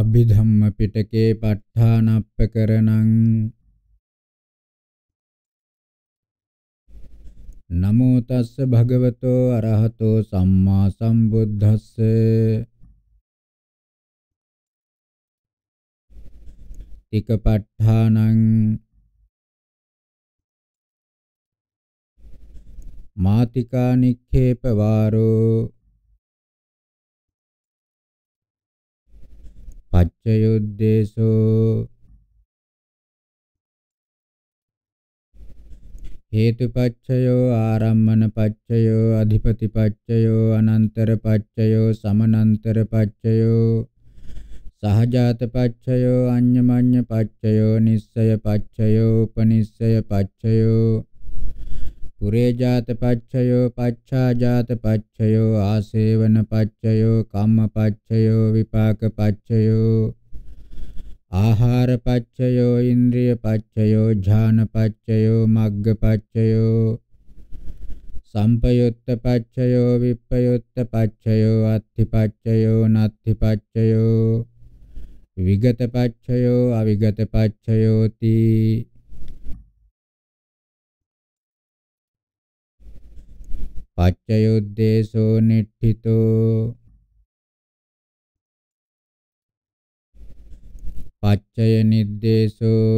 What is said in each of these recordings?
අභිධම්ම පිටකේ ප ဋ ාණප්පකරණං නමෝ තස්ස භගවතෝ අරහතෝ සම්මා සම්බුද්දස්ස තික ප ဋ ාණං මාතිකා නික්ඛේප වාරෝ පච්චයුද්දේශෝ හේතුපච්චයෝ ආරම්මන පච්චයෝ අධිපති පච්චයෝ අනන්තර පච්චයෝ සමනන්තර පච්චයෝ සහජාත පච්චයෝ අඤ්ඤමඤ්ඤ පච්චයෝ නිස්සය පච්චයෝ උපනිස්සය පච්චයෝ පුරේ ජාත පච්චයෝ පච්චා ජාත පච්චයෝ ආසේවන පච්චයෝ කම්ම පච්චයෝ විපාක පච්චයෝ ආහාර පච්චයෝ ඉන්ද්‍රිය පච්චයෝ ඥාන පච්චයෝ මග්ග පච්චයෝ සම්පයුත්ත පච්චයෝ විප්පයුත්ත පච්චයෝ අත්ථි පච්චයෝ නත්ථි පච්චයෝ විගත පච්චයෝ අවිගත පච්චයෝති පච්චයුද්දේශෝ නිට්ඨිතෝ පච්චය නිද්දේශෝ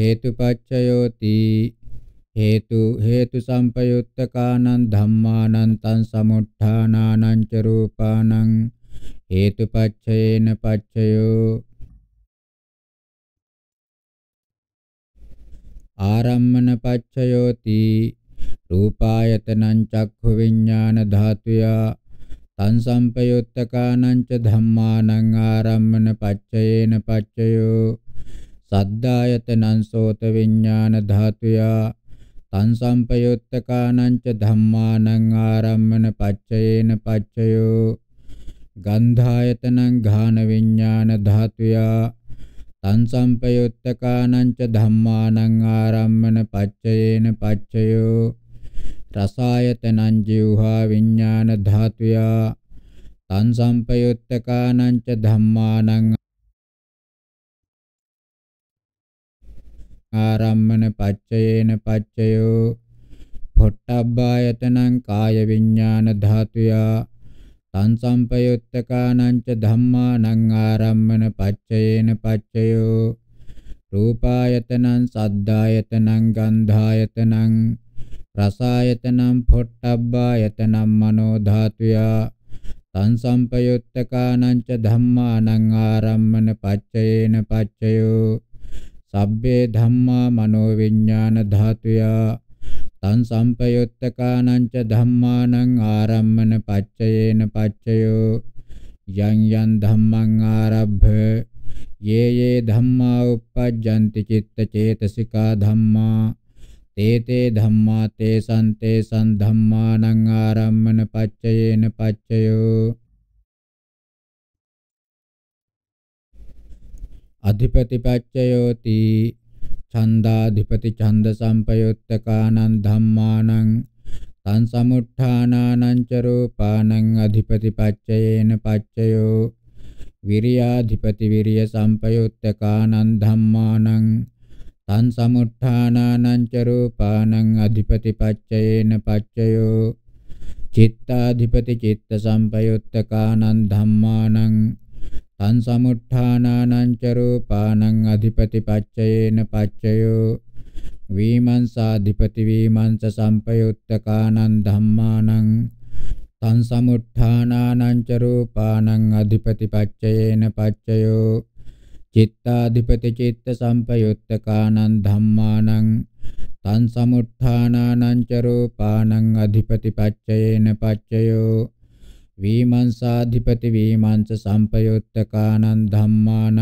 හේතුපච්චයෝති හේතු හේතු සම්පයුත්තකානං ධම්මානං තං සමුත්ථානානං ච රූපානං හේතුපච්චයේන පච්චයෝ ආරම්මන පච්චයෝති රූපායතනං චක්ඛු විඥාන ධාතුයා තං සම්පයුත්තකානං ච ධම්මානං ආරම්මන පච්චයේන පච්චයෝ සද්ධායතනං සෝත විඥාන ධාතුයා තං සම්පයුත්තකානං ච ධම්මානං ආරම්මන පච්චයේන පච්චයෝ ගන්ධායතනං ඝාන විඥාන ධාතුයා තං සම්පයුත්තකානං ච ධම්මානං ආරම්මන පච්චයේන පච්චයෝ රසායතනං ජීවහා විඥාන ධාතුයා තං සම්පයුත්තකානං ච ධම්මානං ආරම්මන පච්චයේන පච්චයෝ පොට්ටබ්බායතනං කාය විඥාන ධාතුයා සංසම්පයුත්තකානංච ධම්මානං ආරම්මන පච්චයේන පච්චයෝ රූපායතනං සද්ධායතනං ගන්ධායතනං රසායතනං පොට්ටබ්බායතනං මනෝ ධාතුයා සංසම්පයුත්තකානංච ධම්මානං ආරම්මන පච්චයේන පච්චයෝ සබ්බේ ධම්මා මනෝ විඥාන ධාතුයා තං සම්පයුත්තකානංච ධම්මානං ආරම්මන පච්චයේන පච්චයෝ යං යං ධම්මං ආරබ්භ යේ යේ ධම්මා uppajjanti citta cetasika dhamma te te dhamma te sante san dhammanan ආරම්මන පච්චයේන පච්චයෝ අධිපති පච්චයෝති ඡන්දාධිපති ඡන්ද සම්පයුත්තකානං ධම්මානං තං සමුත්ථානානං ච රූපානං අධිපති පච්චයේන පච්චයෝ විරියාධිපති විරිය සම්පයුත්තකානං ධම්මානං තං සමුත්ථානානං ච රූපානං අධිපති පච්චයේන පච්චයෝ චිත්තාධිපති චිත්ත සම්පයුත්තකානං ධම්මානං තං සමුත්ථානානං ච රූපානං අධිපති පච්චයේන පච්චයෝ විමංසාධිපති විමංස සම්පයුත්තකානං ධම්මානං තං සමුත්ථානානං ච රූපානං අධිපති පච්චයේන පච්චයෝ චිත්තාධිපති චිත්ත සම්පයුත්තකානං ධම්මානං තං සමුත්ථානානං ච රූපානං අධිපති පච්චයේන පච්චයෝ වීමංසාධිපති වීමංස සම්පයුත්තකානං ධම්මානං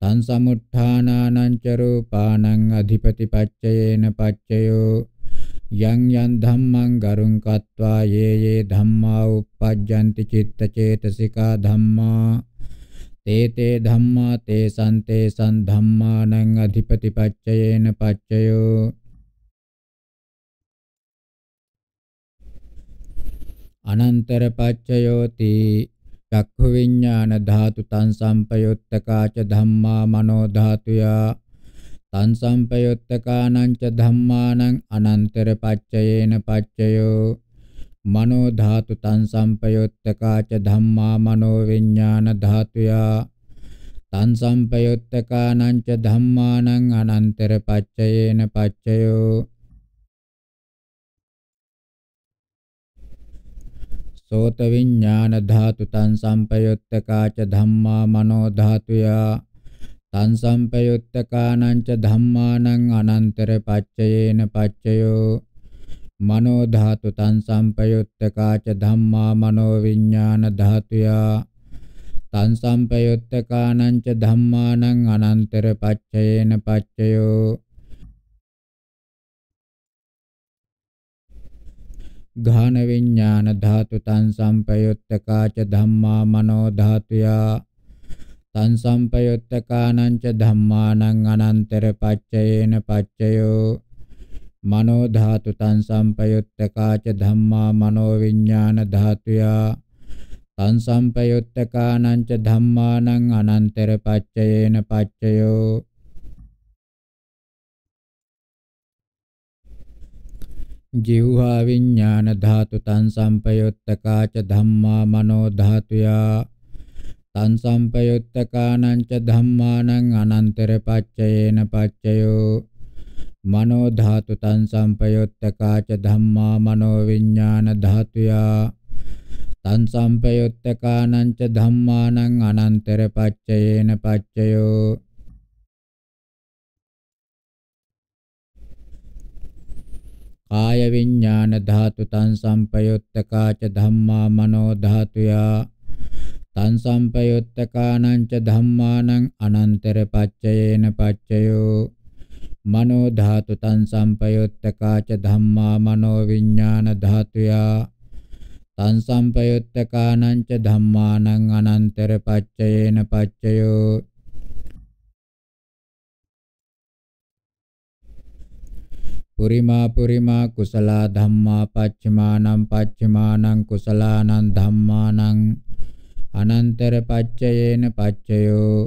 තං සමුත්ථානානං ච රූපානං අධිපති පච්චයේන පච්චයෝ යං යං ධම්මං ගරුං කତ୍වා යේ යේ ධම්මා uppajjanti citta cetasika ධම්මා තේ තේ ධම්මා තේ සන්තේ සන් ධම්මානං අධිපති පච්චයේන පච්චයෝ අනන්තර පච්චයෝති චක්ඛු විඥාන ධාතු තං සම්පයුත්තකා ච ධම්මා මනෝ ධාතුයා තං සම්පයුත්තකානං ච ධම්මානං අනන්තර පච්චයේන පච්චයෝ මනෝ ධාතු තං සම්පයුත්තකා ච ධම්මා මනෝ විඥාන ධාතුයා තං සම්පයුත්තකානං ච ධම්මානං අනන්තර පච්චයේන පච්චයෝ සෝත විඥාන ධාතු තං සම්පයුත්තකා ච ධම්මා මනෝ ධාතුයා තං සම්පයුත්තකානං ච ධම්මානං අනන්තර පච්චයේන පච්චයෝ මනෝ ධාතු තං සම්පයුත්තකා ච ධම්මා මනෝ විඥාන ධාතුයා තං සම්පයුත්තකානං ච ධම්මානං අනන්තර පච්චයේන පච්චයෝ ඝාන විඥාන ධාතු තං සම්පයුත්තකා ච ධම්මා මනෝ ධාතුයා තං සම්පයුත්තකානං ච ධම්මානං අනන්තර පච්චයේන පච්චයෝ මනෝ ධාතු තං සම්පයුත්තකා ච ධම්මා මනෝ විඥාන ධාතුයා තං සම්පයුත්තකානං ච ධම්මානං අනන්තර පච්චයේන පච්චයෝ ජීවහා විඥාන ධාතු තං සම්පයුත්තකා ච ධම්මා මනෝ ධාතුයා තං සම්පයුත්තකානං ච ධම්මානං අනන්තර පච්චයේන පච්චයෝ මනෝ ධාතු තං සම්පයුත්තකා ච ධම්මා මනෝ විඥාන ධාතුයා තං සම්පයුත්තකානං ච ධම්මානං අනන්තර පච්චයේන පච්චයෝ කාය විඥාන ධාතු තං සම්පයුත්තකාච ධම්මා මනෝ ධාතුයා තං සම්පයුත්තකානං ච ධම්මානං අනන්තර පච්චයේන පච්චයෝ මනෝ ධාතු තං සම්පයුත්තකාච ධම්මා මනෝ විඥාන ධාතුයා තං සම්පයුත්තකානං ච ධම්මානං අනන්තර පච්චයේන පච්චයෝ පුරිමා පුරිමා කුසලා ධම්මා පච්චමානං පච්චමානං කුසලානං ධම්මානං අනන්තර පච්චයේන පච්චයෝ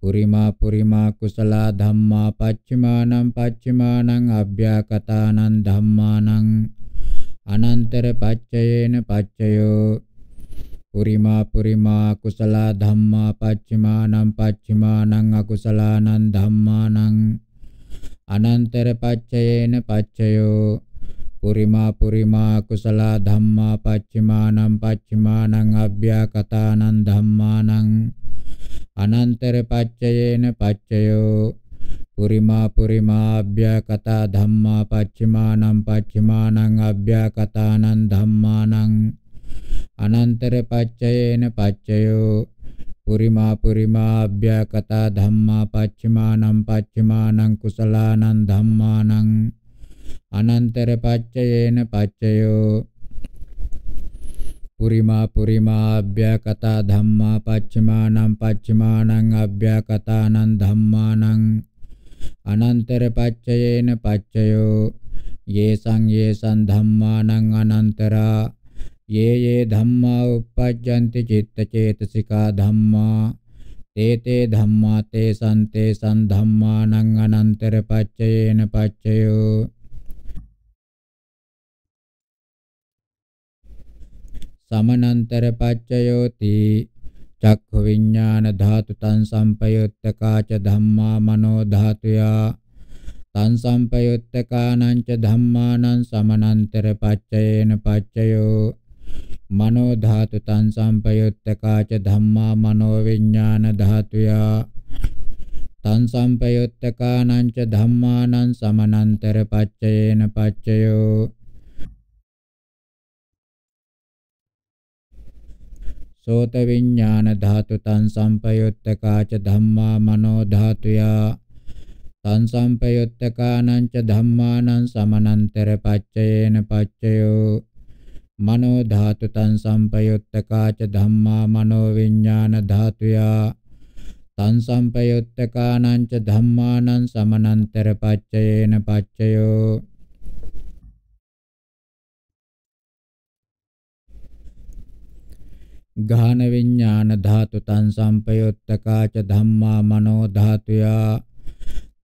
පුරිමා පුරිමා කුසලා ධම්මා පච්චමානං පච්චමානං අභ්‍යාකතානං ධම්මානං අනන්තර පච්චයේන පච්චයෝ පුරිමා පුරිමා කුසලා ධම්මා පච්චමානං පච්චමානං අකුසලානං ධම්මානං අනන්තර පච්චයේන පච්චයෝ පුරිමා පුරිමා කුසල ධම්මා පච්චිමානං පච්චිමානං අභ්‍යාකතානං ධම්මානං අනන්තර පච්චයේන පච්චයෝ පුරිමා පුරිමා අභ්‍යාකතා ධම්මා පච්චිමානං පච්චිමානං අභ්‍යාකතානං ධම්මානං අනන්තර පච්චයේන පච්චයෝ පුරිමා පුරිමා අභ්‍යකතා ධම්මා පච්චමානං පච්චමානං කුසලානං ධම්මානං අනන්තර පච්චයේන පච්චයෝ පුරිමා පුරිමා අභ්‍යකතා ධම්මා පච්චමානං පච්චමානං අභ්‍යකතානං ධම්මානං අනන්තර පච්චයේන පච්චයෝ යේසං යේසං ධම්මානං අනන්තරා ये ये धम्मा उपपद्यन्ति चित्तचेतसिका धम्मा ते ते धम्मा ते सन्ते सन् धम्मानं अनन्तरपच्चयेन पच्चयो समनन्तरपच्चयोति චක්ඛු විඤ්ඤාණ ධාතු තං සම්පයුත්තකා ච ධම්මා මනෝ ධාතුයා තං සම්පයුත්තකානං ච ධම්මානං සමනන්තර පච්චයේන පච්චයෝ මනෝ ධාතු තං සම්පයුත්තකාච ධම්මා මනෝ විඥාන ධාතුයා තං සම්පයුත්තකානං ච ධම්මානං සමනන්තර පච්චයේන පච්චයෝ සෝත විඥාන ධාතු තං සම්පයුත්තකාච ධම්මා මනෝ ධාතුයා තං සම්පයුත්තකානං ච ධම්මානං සමනන්තර පච්චයේන පච්චයෝ මනෝ ධාතු තං සම්පයුත්තකාච ධම්මා මනෝ විඥාන ධාතුයා තං සම්පයුත්තකානං ච ධම්මානං සමනන්තර පච්චයේන පච්චයෝ ගාන විඥාන ධාතු තං සම්පයුත්තකාච ධම්මා මනෝ ධාතුයා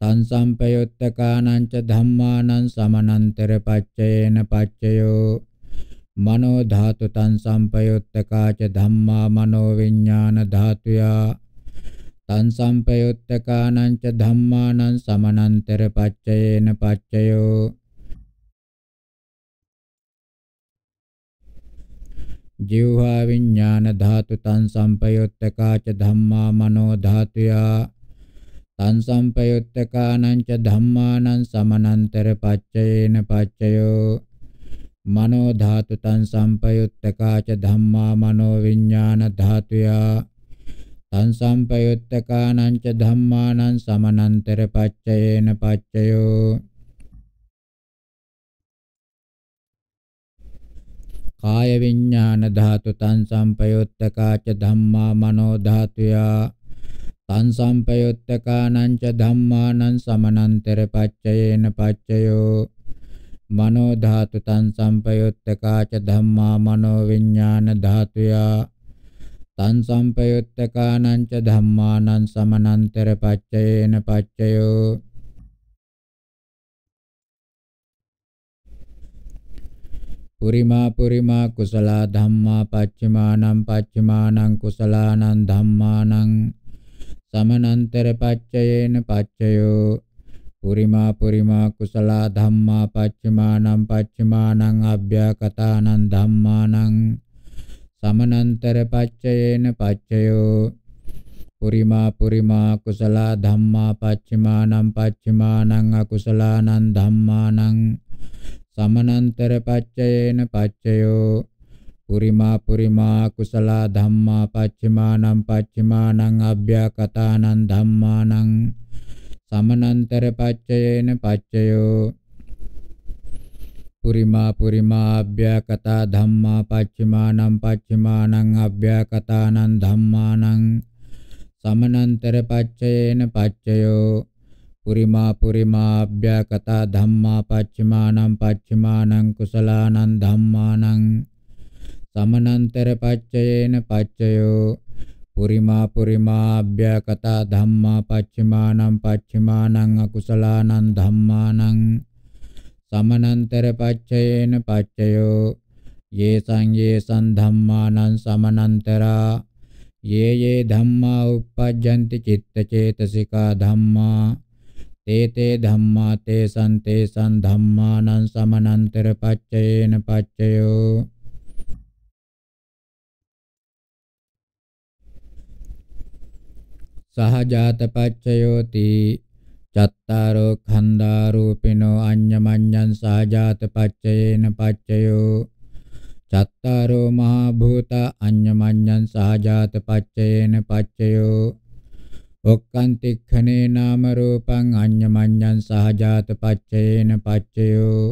තං සම්පයුත්තකානං ච ධම්මානං සමනන්තර පච්චයේන පච්චයෝ මනෝ ධාතු තං සම්පයුත්තකාච ධම්මා මනෝ විඥාන ධාතුයා තං සම්පයුත්තකානං ච ධම්මානං සමනන්තර පච්චයේන පච්චයෝ ජීවහා විඥාන ධාතු තං සම්පයුත්තකාච ධම්මා මනෝ ධාතුයා තං සම්පයුත්තකානං ච ධම්මානං සමනන්තර පච්චයේන පච්චයෝ මනෝ ධාතු තං සම්පයුත්තකාච ධම්මා මනෝ විඥාන ධාතුයා තං සම්පයුත්තකානං ච ධම්මානං සමනන්තර පච්චයේන පච්චයෝ කාය විඥාන ධාතු තං සම්පයුත්තකාච ධම්මා මනෝ ධාතුයා තං සම්පයුත්තකානං ච ධම්මානං සමනන්තර පච්චයේන පච්චයෝ මනෝ ධාතු තං සම්පයුත්තකාච ධම්මා මනෝ විඥාන ධාතුයා තං සම්පයුත්තකානං ච ධම්මානං සමනන්තර පච්චයේන පච්චයෝ පුරිමා පුරිමා කුසලා ධම්මා පච්චමානං පච්චමානං කුසලානං ධම්මානං සමනන්තර පච්චයේන පච්චයෝ පුරිමා පුරිමා කුසලා ධම්මා පච්චමානං පච්චමානං අභ්‍යකතානං ධම්මානං සමනන්තර පච්චයේන පච්චයෝ පුරිමා පුරිමා කුසලා ධම්මා පච්චමානං පච්චමානං අකුසලානං ධම්මානං සමනන්තර පච්චයේන පච්චයෝ පුරිමා පුරිමා කුසලා ධම්මා පච්චමානං පච්චමානං අභ්‍යකතානං ධම්මානං සමනන්තර පච්චයේන පච්චයෝ පුරිමා පුරිමා අභ්‍යකතා ධම්මා පච්චමානං පච්චමානං අභ්‍යකතානං ධම්මානං සමනන්තර පච්චයේන පච්චයෝ පුරිමා පුරිමා අභ්‍යකතා ධම්මා පච්චමානං පච්චමානං කුසලානං ධම්මානං සමනන්තර පච්චයේන පච්චයෝ පුරිමා පුරිමා අභ්‍යකත ධම්මා පච්චමානං පච්චමානං අකුසලානං ධම්මානං සමනන්තර පච්චයේන පච්චයෝ යේ සංයේ සම්ධම්මානං සමනන්තරා යේ යේ ධම්මා uppajjanti citta cetasika ධම්මා තේ තේ ධම්මා තේ සන්තේ සම් ධම්මානං සමනන්තර පච්චයේන පච්චයෝ සහජාත පච්චයෝති චත්තාරෝ ඛණ්ඩා රූපිනෝ අඤ්ඤමඤ්ඤං සහජාත පච්චයේන පච්චයෝ චත්තාරෝ මහා භූත අඤ්ඤමඤ්ඤං සහජාත පච්චයේන පච්චයෝ ඔක්칸තික්ඛනේ නාම රූපං අඤ්ඤමඤ්ඤං සහජාත පච්චයේන පච්චයෝ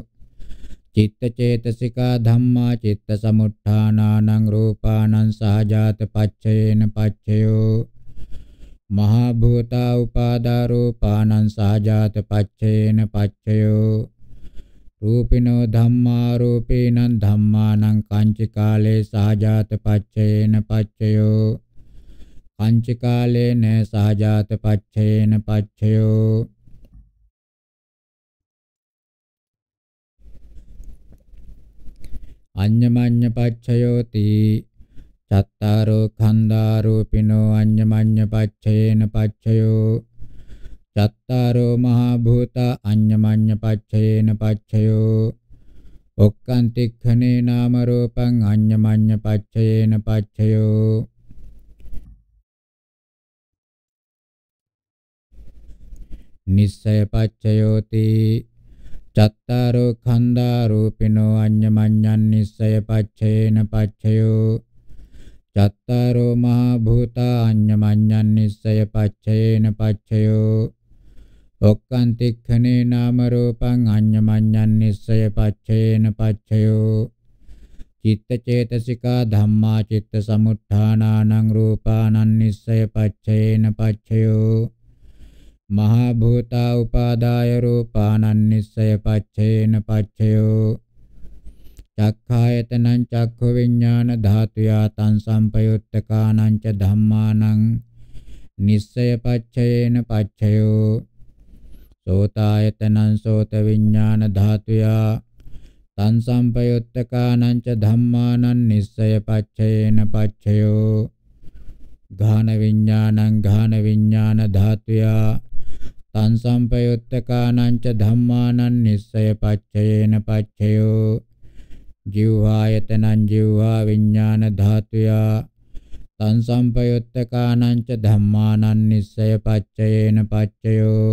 චිත්ත චේතසිකා ධම්මා චිත්ත සමුට්ඨානානං රූපානං සහජාත පච්චයේන පච්චයෝ මහා භූතා උපාදාරෝ පානං සහජාත පච්චේන පච්චයෝ රූපිනෝ ධම්මා රූපේනං ධම්මානං කංච කාලේ සහජාත පච්චේන පච්චයෝ කංච කාලේන සහජාත පච්චේන පච්චයෝ අඤ්ඤමඤ්ඤ පච්චයෝති චත්තාරෝ ඛණ්ඩා රූපිනෝ අඤ්ඤමඤ්ඤ පච්ඡේන පච්ඡයෝ චත්තාරෝ මහා භූත අඤ්ඤමඤ්ඤ පච්ඡේන පච්ඡයෝ ඔක්කාන්තික්ඛනේ නාම රූපං අඤ්ඤමඤ්ඤ පච්ඡේන පච්ඡයෝ නිස්සය පච්ඡයෝති චත්තාරෝ ඛණ්ඩා රූපිනෝ අඤ්ඤමඤ්ඤං නිස්සය පච්ඡේන පච්ඡයෝ චත්තාරෝ මහා භූතාඤ්ඤමඤ්ඤං නිස්සය පච්චයේන පච්චයෝ ඔක්칸තික්ඛනේ නාම රූපං අඤ්ඤමඤ්ඤං නිස්සය පච්චයේන පච්චයෝ චිත්ත චේතසිකා ධම්මා චිත්ත සමුත්ථානානං රූපානං නිස්සය පච්චයේන පච්චයෝ මහා භූතා උපාදාය රූපානං නිස්සය පච්චයේන පච්චයෝ චක්ඛායතනං චක්ඛ විඥාන ධාතුයා තං සම්පයුත්තකානං ච ධම්මානං නිස්සය පච්චයේන පච්චයෝ සෝතායතනං සෝත විඥාන ධාතුයා තං සම්පයුත්තකානං ච ධම්මානං නිස්සය පච්චයේන පච්චයෝ ඝාන විඥානං ඝාන විඥාන ධාතුයා තං සම්පයුත්තකානං ච ධම්මානං නිස්සය පච්චයේන පච්චයෝ ජීවායතනං ජීවා විඥාන ධාතුයා තං සම්පයුත්තකානං ච ධම්මානං නිස්සය පච්චයේන පච්චයෝ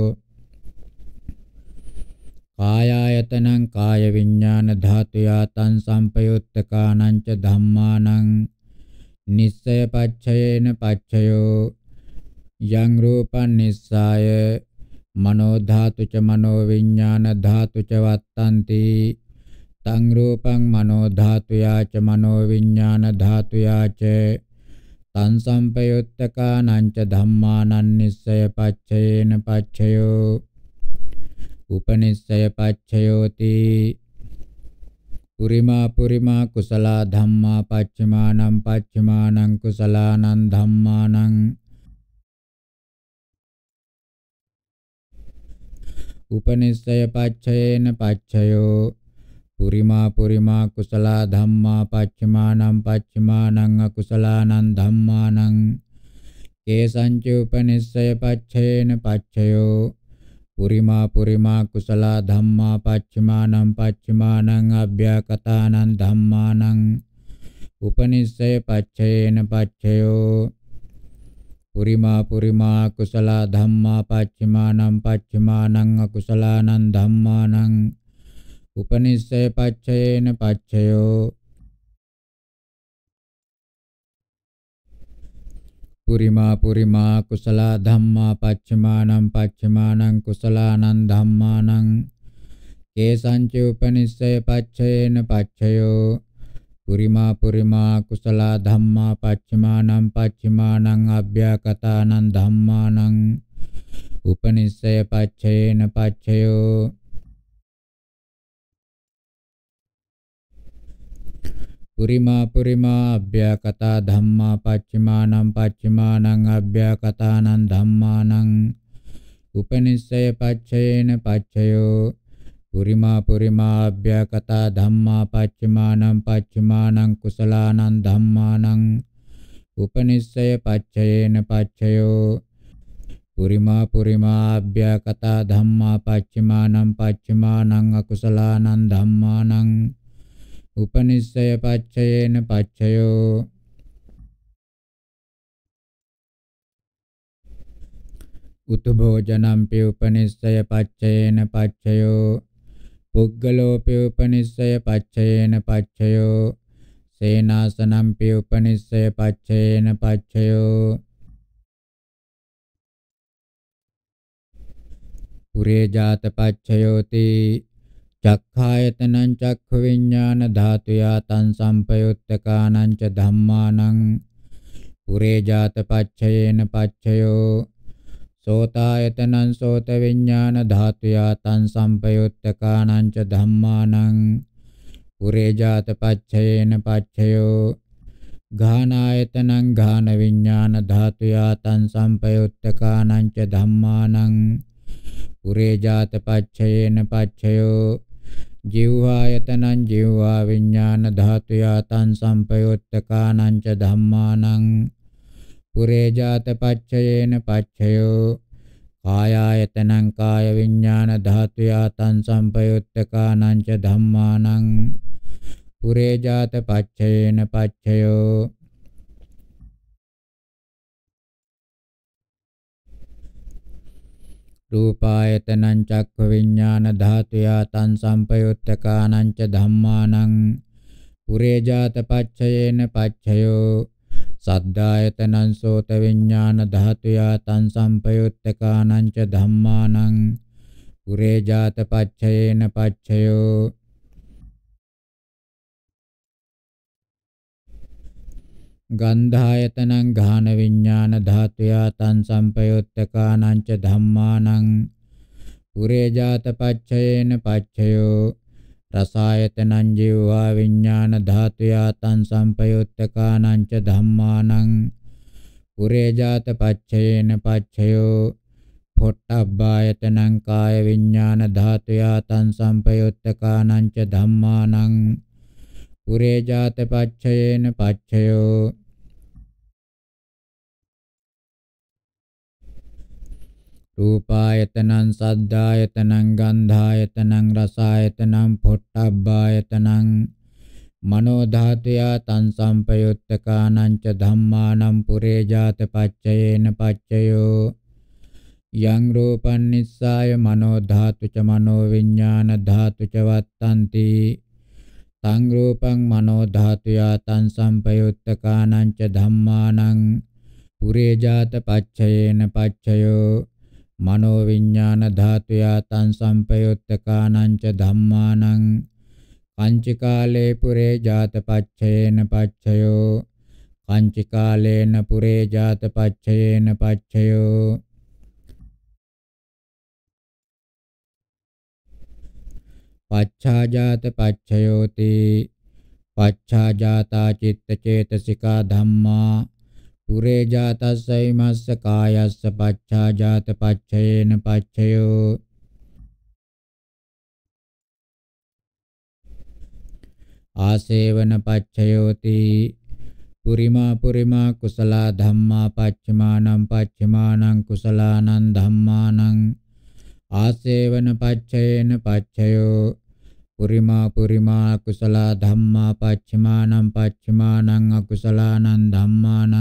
කායායතනං කාය විඥාන ධාතුයා තං සම්පයුත්තකානං ච ධම්මානං නිස්සය පච්චයේන පච්චයෝ යං රූපං නිස්සාය මනෝ ධාතු ච මනෝ විඥාන ධාතු ච වත්තන්ති තං රූපං මනෝ ධාතුයා ච මනෝ විඥාන ධාතුයා ච තං සම්පයුත්තකානං ච ධම්මානං නිස්සය පච්චයේන පච්චයෝ උපනිස්සය පච්චයෝති පුරිමා පුරිමා කුසලා ධම්මා පච්චමානං පච්චමානං කුසලානං ධම්මානං උපනිස්සය පච්චයේන පච්චයෝ පුරිමා පුරිමා කුසලා ධම්මා පච්චමානං පච්චමානං අකුසලානං ධම්මානං කේසංච උපනිස්සය පච්ඡේන පච්ඡයෝ පුරිමා පුරිමා කුසලා ධම්මා පච්චමානං පච්චමානං අභ්‍යකතානං ධම්මානං උපනිස්සය පච්ඡේන පච්ඡයෝ පුරිමා පුරිමා කුසලා ධම්මා පච්චමානං පච්චමානං අකුසලානං ධම්මානං උපනිස්සය පච්චයේන පච්චයෝ පුරිමා පුරිමා කුසල ධම්මා පච්චමානං පච්චමානං කුසලානං ධම්මානං කේසංච උපනිස්සය පච්චයේන පච්චයෝ පුරිමා පුරිමා කුසල ධම්මා පච්චමානං පච්චමානං අභ්‍යකතානං ධම්මානං උපනිස්සය පච්චයේන පච්චයෝ පුරිමා පුරිමා අභ්‍යකතා ධම්මා පච්චිමානං පච්චිමානං අභ්‍යකතානං ධම්මානං උපනිස්සය පච්චයේන පච්චයෝ පුරිමා පුරිමා අභ්‍යකතා ධම්මා පච්චිමානං පච්චිමානං කුසලානං ධම්මානං උපනිස්සය පච්චයේන පච්චයෝ පුරිමා පුරිමා අභ්‍යකතා ධම්මා පච්චිමානං පච්චිමානං අකුසලානං ධම්මානං උපනිස්සය පච්චයේන පච්චයෝ උතු භෝජනම්පි උපනිස්සය පච්චයේන පච්චයෝ පුග්ගලෝපි උපනිස්සය පච්චයේන පච්චයෝ සේනාසනම්පි උපනිස්සය පච්චයේන පච්චයෝ පුරේ ජාත පච්චයෝති චක්ඛායතනං චක්ඛ විඥාන ධාතුයා තං සම්පයුත්තකානං ච ධම්මානං පුරේ ජාත පච්චයේන පච්චයෝ සෝතායතනං සෝත විඥාන ධාතුයා තං සම්පයුත්තකානං ච ධම්මානං පුරේ ජාත පච්චයේන පච්චයෝ ඝානායතනං ඝාන විඥාන ධාතුයා තං සම්පයුත්තකානං ච ධම්මානං පුරේ ජාත පච්චයේන පච්චයෝ ජීවායතනං ජීවා විඥාන ධාතු යතං සම්පයුත්තකානං ච ධම්මානං පුරේ ජාත පච්චයේන පච්චයෝ කායායතනං කාය විඥාන ධාතු යතං සම්පයුත්තකානං ච ධම්මානං පුරේ ජාත පච්චයේන පච්චයෝ රූපායතනං චක්ඛ විඥාන ධාතුයා තං සම්පයුත්තකානං ච ධම්මානං පුරේ ජාත පච්චයේන පච්චයෝ සද්ධායතනං සෝත විඥාන ධාතුයා තං සම්පයුත්තකානං ච ධම්මානං පුරේ ජාත පච්චයේන පච්චයෝ ගන්ධායතනං ගාන විඥාන ධාතුයා තං සම්පයුත්තකානං ච ධම්මානං පුරේ ජාත පච්චයේන පච්චයෝ රසායතනං ජීවා විඥාන ධාතුයා තං සම්පයුත්තකානං ච ධම්මානං පුරේ ජාත පච්චයේන පච්චයෝ පොට්ටබ්බායතනං කාය විඥාන ධාතුයා තං සම්පයුත්තකානං ච ධම්මානං උරේ ජාත පච්චයේන පච්චයෝ රූපායතනං සද්ධායතනං ගන්ධායතනං රසායතනං පොට්ටබ්බායතනං මනෝ ධාතුයා තං සම්පයුත්තකානං ච ධම්මානං පුරේ ජාත පච්චයේන පච්චයෝ යං රූපන් නිස්සාය මනෝ ධාතු ච මනෝ විඥාන ධාතු ච වත්තන්ති තං රූපං මනෝ ධාතුයා තං සම්පයුත්තකානං ච ධම්මානං පුරේ ජාත පච්චයේන පච්චයෝ මනෝ විඥාන ධාතුයා තං සම්පයුත්තකානං ච ධම්මානං පංචකාලේ පුරේ ජාත පච්චයේන පච්චයෝ පංචකාලේන පුරේ ජාත පච්චයේන පච්චයෝ පච්ඡාජාත පච්ඡයෝති පච්ඡාජාතා චිත්ත චේතසිකා ධම්මා පුරේ ජාතස්සයිමස්ස කායස්ස පච්ඡාජාත පච්ඡයේන පච්ඡයෝ ආසේවන පච්ඡයෝති පුරිමා පුරිමා කුසලා ධම්මා පච්චමානං පච්චමානං කුසලානං ධම්මානං ආසේවන පච්චයේන පච්චයෝ පුරිමා පුරිමා කුසල ධම්මා පච්චමානං පච්චමානං අකුසලානං ධම්මානං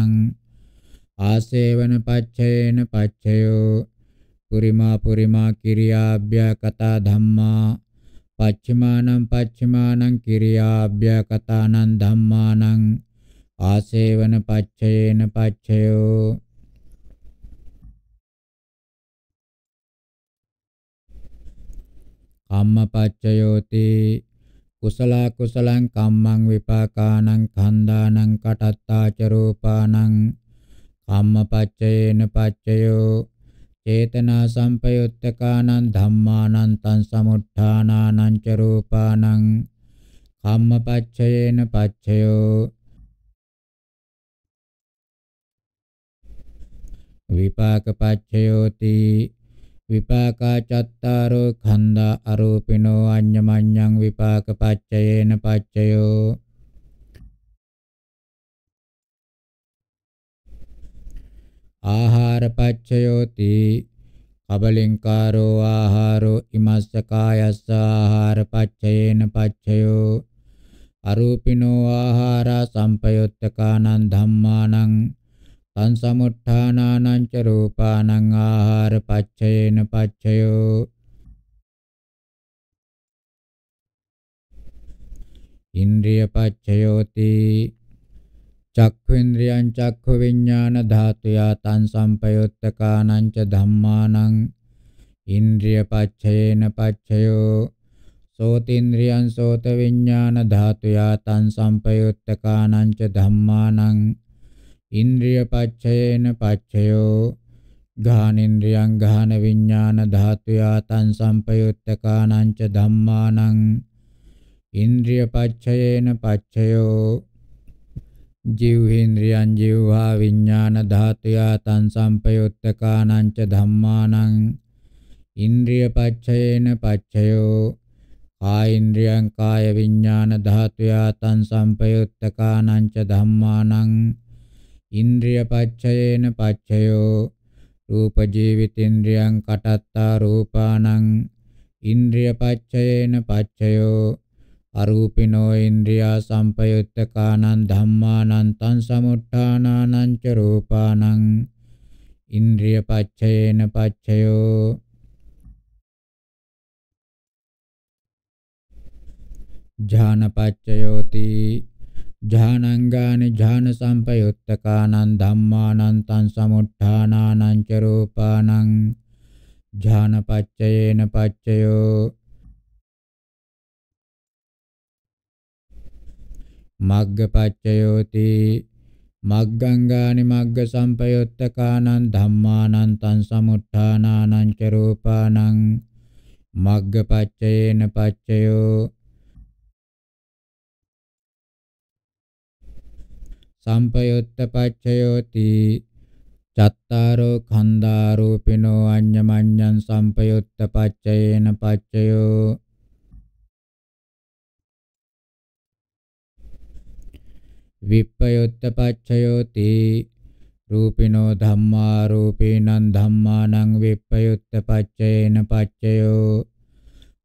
ආසේවන පච්චයේන පච්චයෝ පුරිමා පුරිමා කිරියාභ්‍යකතා ධම්මා පච්චමානං පච්චමානං කිරියාභ්‍යකතානං ධම්මානං ආසේවන පච්චයේන පච්චයෝ කම්මපච්චයෝති කුසල කුසලං කම්මං විපාකානං කන්දානං කටත්තාච රූපානං කම්මපච්චයේන පච්චයෝ චේතනා සම්පයුත්තකානං ධම්මානං තං සමුත්ථානානං ච රූපානං කම්මපච්චයේන පච්චයෝ විපාක පච්චයෝති විපාකා චත්තාරෝ ඛණ්ඩා අරූපිනෝ අඤ්ඤමඤ්ඤං විපාක පච්චයේන පච්චයෝ ආහාර පච්චයෝති කබලින්කාරෝ ආහාරෝ ඉමස්ස කායස්ස ආහාර පච්චයේන පච්චයෝ අරූපිනෝ ආහාරා සම්පයුත්තකානං ධම්මානං තං සමුත්ථානානං ච රූපානං ආහාර පච්චයේන පච්චයෝ ඉන්ද්‍රිය පච්චයෝති චක්ඛේන්ද්‍රයං චක්ඛ විඥාන ධාතුයා තං සම්පයුත්තකානං ච ධම්මානං ඉන්ද්‍රිය පච්චයේන පච්චයෝ සෝතින්ද්‍රියං සෝත විඥාන ධාතුයා තං සම්පයුත්තකානං ච ධම්මානං ඉන්ද්‍රිය පච්චයේන පච්චයෝ ගාහනින්ද්‍රියං ගාහන විඥාන ධාතු යාතං සම්පයුත්තකානං ච ධම්මානං ඉන්ද්‍රිය පච්චයේන පච්චයෝ ජීවේන්ද්‍රියං ජීවහා විඥාන ධාතු යාතං සම්පයුත්තකානං ච ධම්මානං ඉන්ද්‍රිය පච්චයේන පච්චයෝ කායේන්ද්‍රියං කාය විඥාන ධාතු යාතං සම්පයුත්තකානං ච ධම්මානං ඉන්ද්‍රිය පච්චයේන පච්චයෝ රූප ජීවිතේන්ද්‍රයන් කටත්තා රූපානං ඉන්ද්‍රිය පච්චයේන පච්චයෝ අරූපිනෝ ඉන්ද්‍රියා සම්පයුත්තකානං ධම්මානං තං සමුට්ඨානානං ච රූපානං ඉන්ද්‍රිය පච්චයේන පච්චයෝ ඥානපච්චයෝති ජානංගාන ජාන සම්පයුත්තකානං ධම්මානං තං සමුත්ථානානං ච රූපානං ඥානපච්චයේන පච්චයෝ මග්ගපච්චයෝති මග්ගංගානි මග්ග සම්පයුත්තකානං ධම්මානං තං සමුත්ථානානං ච රූපානං මග්ගපච්චයේන පච්චයෝ සම්පයුත්ත පච්චයෝති චත්තාරෝ ඛණ්ඩා රූපිනෝ අඤ්ඤමඤ්ඤං සම්පයුත්ත පච්චයේන පච්චයෝ විප්පයොත්ත පච්චයෝති රූපිනෝ ධම්මා රූපේනං ධම්මානං විප්පයොත්ත පච්චයේන පච්චයෝ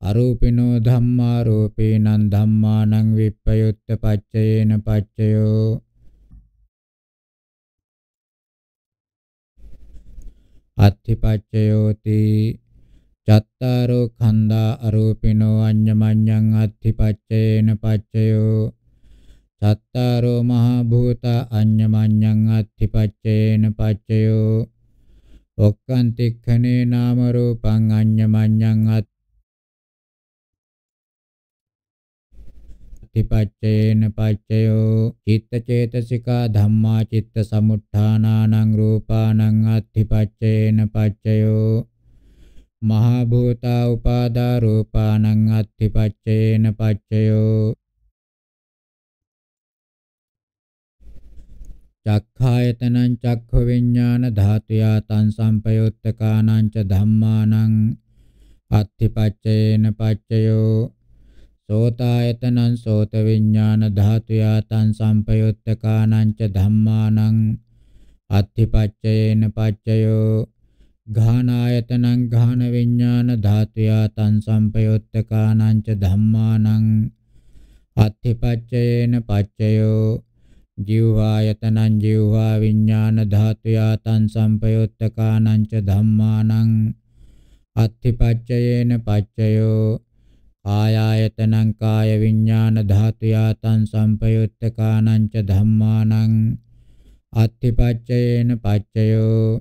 අරූපිනෝ ධම්මා රූපේනං ධම්මානං විප්පයොත්ත පච්චයේන පච්චයෝ අත්ථිපච්චයෝති චත්තාරෝ ඛණ්ඩා අරූපිනෝ අඤ්ඤමඤ්ඤං අත්ථිපච්චේන පච්චයෝ චත්තාරෝ මහා භූත අඤ්ඤමඤ්ඤං අත්ථිපච්චේන පච්චයෝ ඔක්칸 තික්ඛනේ නාම රූපං අඤ්ඤමඤ්ඤං අත් පටිපච්චේන පච්චයෝ චිත්ත චේතසිකා ධම්මා චිත්ත සමුත්ථානානං රූපානං අත්ථිපච්චේන පච්චයෝ මහා භූතා උපාදා රූපානං අත්ථිපච්චේන පච්චයෝ චක්ඛායතනං චක්ඛ විඥාන ධාතුයා තං සම්පයුත්තකානං ච ධම්මානං අත්ථිපච්චේන පච්චයෝ සෝතායතනං සෝත විඥාන ධාතු යාතං සම්පයුත්තකානං ච ධම්මානං අත්ථිපච්චයේන පච්චයෝ ඝානායතනං ඝාන විඥාන ධාතු යාතං සම්පයුත්තකානං ච ධම්මානං අත්ථිපච්චයේන පච්චයෝ ජීවායතනං ජීවා විඥාන ධාතු යාතං සම්පයුත්තකානං ච ධම්මානං අත්ථිපච්චයේන පච්චයෝ ආයායතනං කාය විඥාන ධාතු යාතං සම්පයුත්ත කානං ච ධම්මානං අත්තිපච්චයේන පච්චයෝ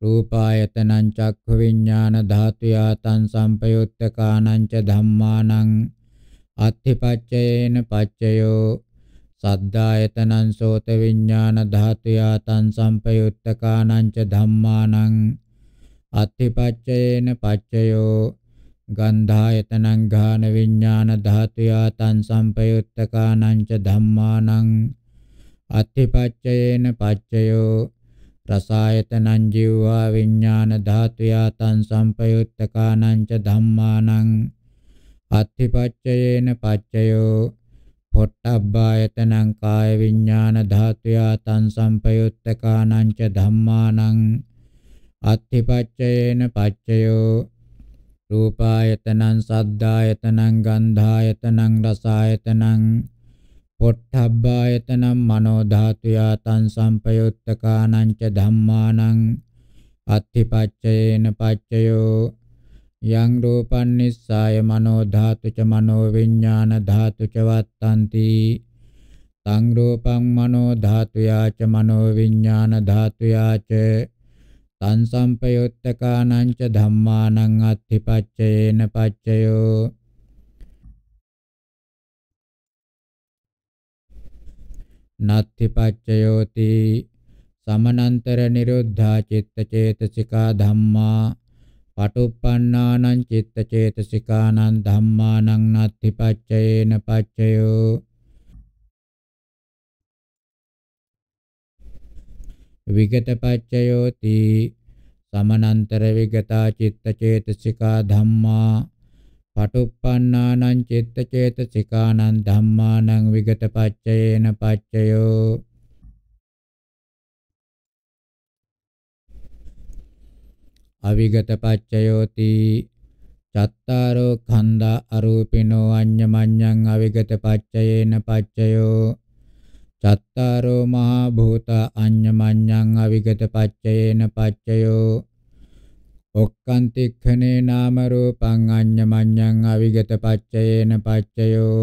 රූපායතනං චක්ඛු විඥාන ධාතු යාතං සම්පයුත්ත කානං ච ධම්මානං අත්තිපච්චයේන පච්චයෝ සද්ධායතනං සෝත විඥාන ධාතු යාතං සම්පයුත්ත කානං ච ධම්මානං අත්ථිපච්චයේන පච්චයෝ ගන්ධායතනං ඝාන විඥාන ධාතුයා තං සම්පයුත්තකානං ච ධම්මානං අත්ථිපච්චයේන පච්චයෝ රසායතනං ජීවා විඥාන ධාතුයා තං සම්පයුත්තකානං ච ධම්මානං අත්ථිපච්චයේන පච්චයෝ පොට්ටබ්බායතනං කාය විඥාන ධාතුයා තං සම්පයුත්තකානං ච ධම්මානං අත්ථිපච්චයේන පච්චයෝ රූපායතනං සද්ධායතනං ගන්ධායතනං රසායතනං පොට්ඨබ්බායතනං මනෝ ධාතුයා තං සංපයුත්තකානං ච ධම්මානං අත්ථිපච්චයේන පච්චයෝ යං රූපං නිස්සාය මනෝ ධාතු ච මනෝ විඥාන ධාතු ච වත්තන්ති තං රූපං මනෝ ධාතුයා ච මනෝ විඥාන ධාතුයා ච තං සම්පයුත්තකානං ච ධම්මානං අත්ථිපච්චේන පච්චයෝ නත්ථිපච්චයෝති සමනන්තර නිරුද්ධා චිත්තචේතසිකා ධම්මා පටුප්පන්නානං චිත්තචේතසිකානං ධම්මානං නත්ථිපච්චේන පච්චයෝ විගතපච්චයෝති සමනන්තර විගතා චිත්තචේතසිකා ධම්මා පටුප්පන්නානං චිත්තචේතසිකානං ධම්මානං විගතපච්චයේන පච්චයෝ අවිගත පච්චයෝති චත්තාරෝ ඛණ්ඩා අරූපිනෝ අඤ්ඤමඤ්ඤං අවිගත පච්චයේන පච්චයෝ චත්තාරෝ මහා භූත අඤ්ඤමඤ්ඤං අවිගත පච්චයේන පච්චයෝ ඔක්칸තික්ඛනේ නාම රූපං අඤ්ඤමඤ්ඤං අවිගත පච්චයේන පච්චයෝ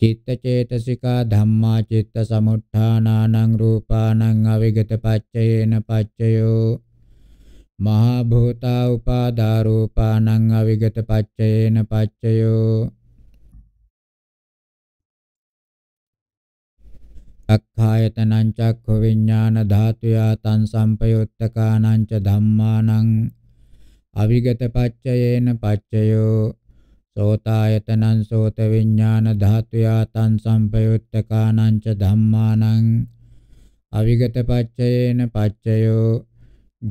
චිත්ත චේතසිකා ධම්මා චිත්ත සමුත්ථානානං රූපානං අවිගත පච්චයේන පච්චයෝ මහා භූතා උපාදා රූපානං අවිගත පච්චයේන පච්චයෝ අක්ඛායතනං චක්ඛ විඥාන ධාතුයා තං සම්පයුත්තකානං ච ධම්මානං අවිගත පච්චයේන පච්චයෝ සෝතායතනං සෝත විඥාන ධාතුයා තං සම්පයුත්තකානං ච ධම්මානං අවිගත පච්චයේන පච්චයෝ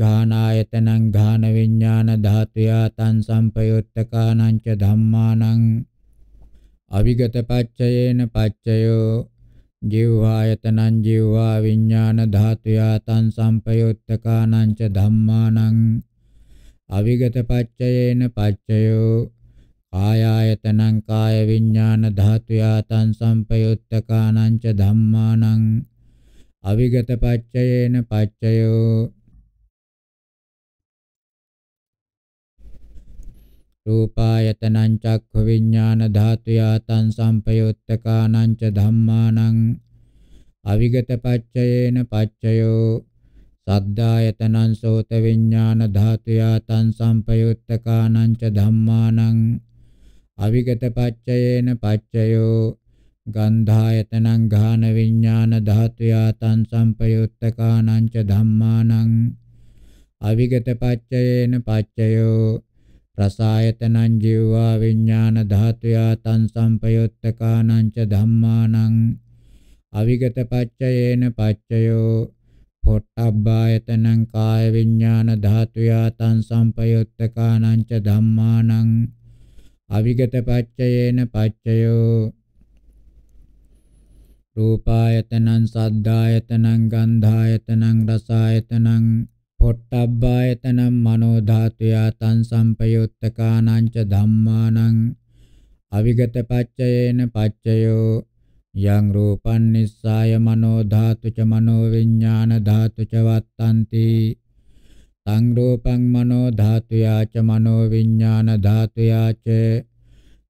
ඝානායතනං ඝාන විඥාන ධාතුයා තං සම්පයුත්තකානං ච ධම්මානං අවිගත පච්චයේන පච්චයෝ ජීවායතනං ජීවා විඥාන ධාතු යාතං සම්පයුත්තකානං ච ධම්මානං අවිගත පච්චයේන පච්චයෝ කායායතනං කාය විඥාන ධාතු යාතං සම්පයුත්තකානං ච ධම්මානං අවිගත පච්චයේන පච්චයෝ රූපායතනං චක්ඛ විඥාන ධාතු යාතං සම්පයුත්තකානං ච ධම්මානං අවිගත පච්චයේන පච්චයෝ සද්ධායතනං සෝත විඥාන ධාතු යාතං සම්පයුත්තකානං ච ධම්මානං අවිගත පච්චයේන පච්චයෝ ගන්ධායතනං ඝාන විඥාන ධාතු යාතං සම්පයුත්තකානං ච ධම්මානං අවිගත පච්චයේන පච්චයෝ රසායතනං ජීවා විඥාන ධාතුයා තං සම්පයුත්තකානං ච ධම්මානං අවිගත පච්චයේන පච්චයෝ පොට්ටබ්බායතනං කාය විඥාන ධාතුයා තං සම්පයුත්තකානං ච ධම්මානං අවිගත පච්චයේන පච්චයෝ රූපායතනං සද්ධායතනං ගන්ධායතනං රසායතනං පොට්ටබ්බායතනම් මනෝ ධාතුයා තං සම්පයුත්තකානං ච ධම්මානං අවිගත පච්චයේන පච්චයෝ යං රූපං නිස්සාය මනෝ ධාතු ච මනෝ විඥාන ධාතු ච වත්තන්ති තං රූපං මනෝ ධාතුයා ච මනෝ විඥාන ධාතුයා ච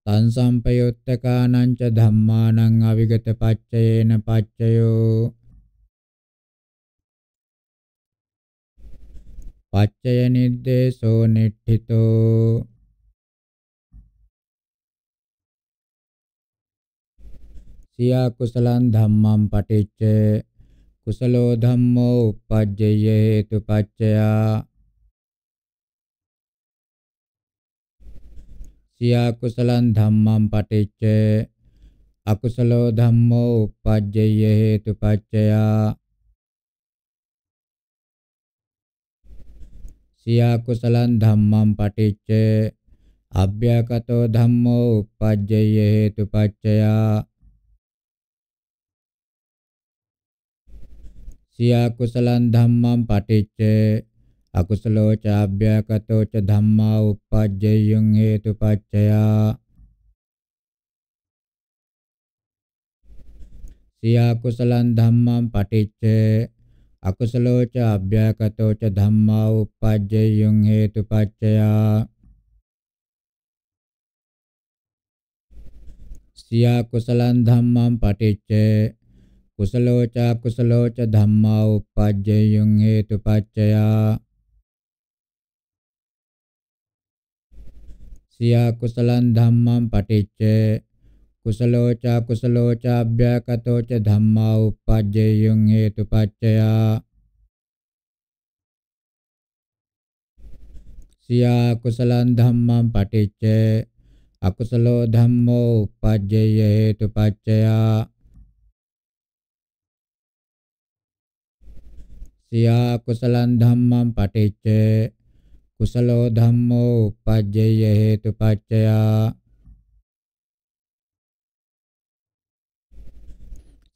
තං සම්පයුත්තකානං ච ධම්මානං අවිගත පච්චයේන පච්චයෝ පච්චය නිද්දේශෝ නිට්ඨිතෝ සියා කුසලං ධම්මං පටිච්ච කුසලෝ ධම්මෝ uppajjye හේතුපච්චයා සියා කුසලං ධම්මං පටිච්ච අකුසලෝ ධම්මෝ uppajjye හේතුපච්චයා सिया धम्म धम्मं अभ्यको अभ्यकतो धम्मो उपज्यय हेतुपच्चया सिया कुशलं धम्मं पठिच्चे अकुशलो चाभ्यको चम्म च धम्मा हेतुपच्चया सिया कुशलं धम्मं पठिच्चे අකුසලෝච අභ්‍යයකතෝච ධම්මා උප්පජ්ජයං හේතුපච්චයා සියා කුසලං ධම්මං පටිච්ච කුසලෝච අකුසලෝච ධම්මා උප්පජ්ජයං හේතුපච්චයා සියා කුසලං ධම්මං පටිච්ච කුසලෝච කුසලෝච අභ්‍යකතෝච ධම්මා uppajjeyung hetupaccaya සියා කුසලං ධම්මං පටිච්ච අකුසලෝ ධම්මෝ uppajjey hetupaccaya සියා කුසලං ධම්මං පටිච්ච කුසලෝ ධම්මෝ uppajjey hetupaccaya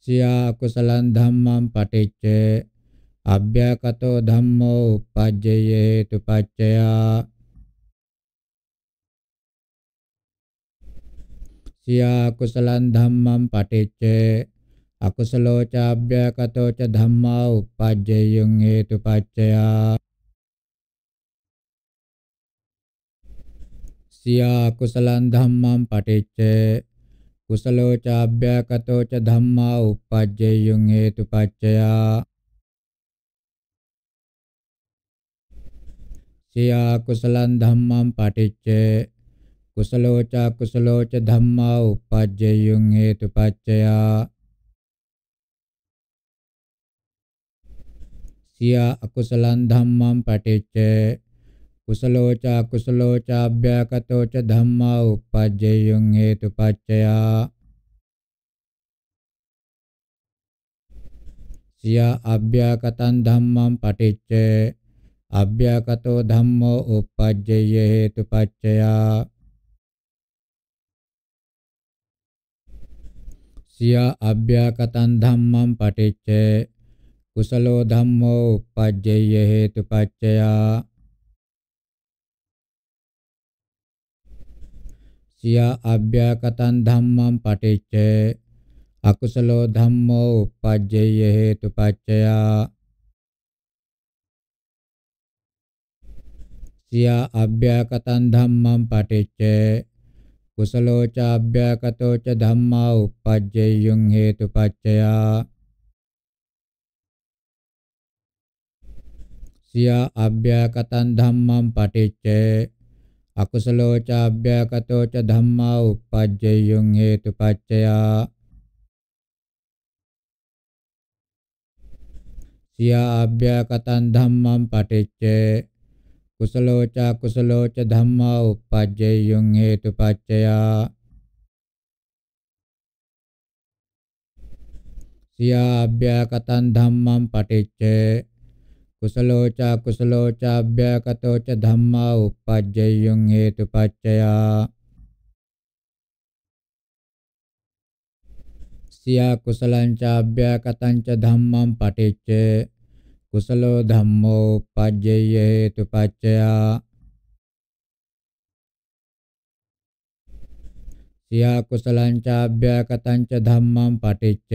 සියා කුසලං ධම්මං පටිච්ච අභ්‍යකතෝ ධම්මෝ uppajjye hetupaccaya සියා කුසලං ධම්මං පටිච්ච අකුසලෝ ච අභ්‍යකතෝ ච ධම්මා uppajjeyං හේතුපච්චයා සියා කුසලං ධම්මං පටිච්ච කුසලෝ චාභ්‍යකතෝ ච ධම්මා uppajjeyun හේතුපච්චයා සියා කුසලං ධම්මං පටිච්චේ කුසලෝ ච කුසලෝ ච ධම්මා uppajjeyun හේතුපච්චයා සියා අකුසලං ධම්මං පටිච්චේ कुशलो च धम्म उपज्ययुं हेतुपाच्यया सिया अव्याकतं धम्मं पठिच्चे अव्याकतो धम्मो उपज्यय हेतुपाच्यया सिया अव्याकतं धम्मं पठिच्चे कुशलो धम्मो उपज्यय हेतुपाच्यया शिया अव्याकतं धम्म पठिच्चे अकुशलो धम्मो उपज्यय हेतुपच्चया सिया अव्याकतं धम्मं पठिच्चे कुशलो च धम्म च हेतु उपज्ययुं हेतुपच्चया सिया अव्याकतं धम्मं पठिच्चे අකුසලෝ චාභ්‍යකතෝ ච ධම්මා uppajjayyun හේතුපච්චයා සියා අභ්‍යකතං ධම්මං පටිච්ච කුසලෝ ච කුසලෝ ච ධම්මා uppajjayyun හේතුපච්චයා සියා අභ්‍යකතං ධම්මං පටිච්ච කුසලෝචා කුසලෝචා අභ්‍යකටෝච ධම්මා uppajjayyun හේතුපච්චයා සියා කුසලං චාභ්‍යකතං ච ධම්මං පටිච්ච කුසලෝ ධම්මෝ uppajjayye හේතුපච්චයා සියා කුසලං චාභ්‍යකතං ච ධම්මං පටිච්ච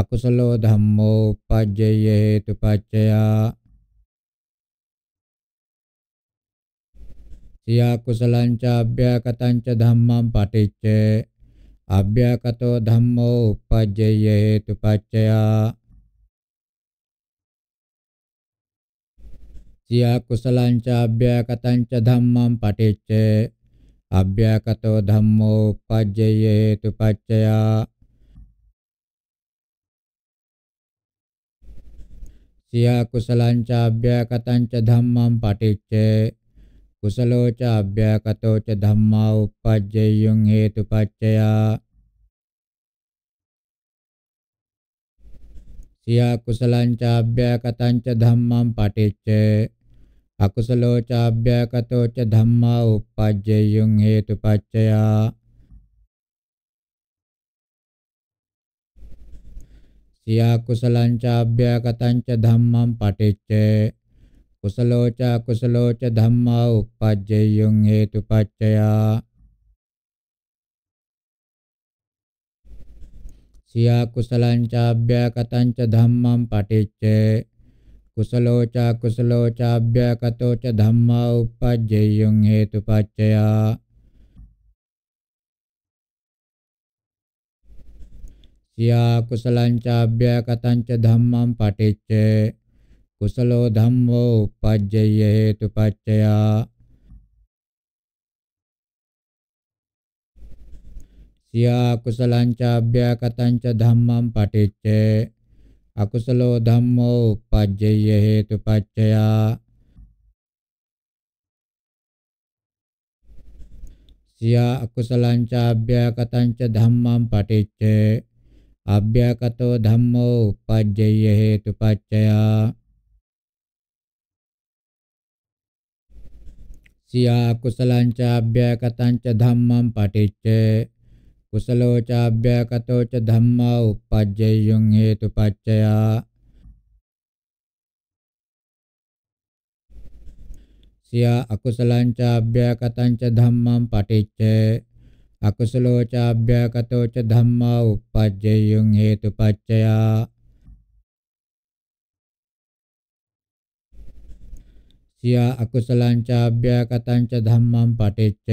අකුසලෝ ධම්මෝ uppajjaya හේතුපච්චයා සියා කුසලං ච අභ්‍යකටං ච ධම්මං පටිච්ච අභ්‍යකටෝ ධම්මෝ uppajjaya හේතුපච්චයා සියා කුසලං ච අභ්‍යකටං ච ධම්මං පටිච්ච අභ්‍යකටෝ ධම්මෝ uppajjaya හේතුපච්චයා සියා කුසලං චාභ්‍යකතං ච ධම්මං පටිච්ච කුසලෝ ච අභ්‍යකතෝ ච ධම්මා uppajjayyung hetupaccaya සියා කුසලං ච අභ්‍යකතං ච ධම්මං පටිච්ච අකුසලෝ ච අභ්‍යකතෝ ච ධම්මා uppajjayyung hetupaccaya සියා කුසලං ච අභ්‍යගතං ච ධම්මං පටිච්ච කුසලෝ ච කුසලෝ ච ධම්මා uppajjayyung hetupaccaya සියා කුසලං ච අභ්‍යගතං ච ධම්මං පටිච්ච කුසලෝ ච කුසලෝ ච අභ්‍යගතෝ ච ධම්මා uppajjayyung hetupaccaya सिया कुशलंचाभ्य कथंच धम्म पठिच कुशलो धम्मो उपज्य हेतुपच्चया सिया कुशलंचाभ्य कथंच धम्म पठिच अकुशलो धम्मो उपज्य हेतुपच्चया सिया अकुशलंचाभ्य कथंच धम्म पठिच अभ्यकतो धम्मो उपज्य हेतुपच्चया सिया कुशलंच अव्यकतंच धम्मं पठिच्य कुशलो च अव्यकतो च धम्म उपज्ययुं हेतुपच्चया सिया अकुशलंच अव्यकतंच धम्मं पठिच्य අකුසලෝ චාභ්‍යකතෝ ච ධම්මා uppajjayyun hetupaccaya සියා අකුසලං චාභ්‍යකතං ච ධම්මං පටිච්ච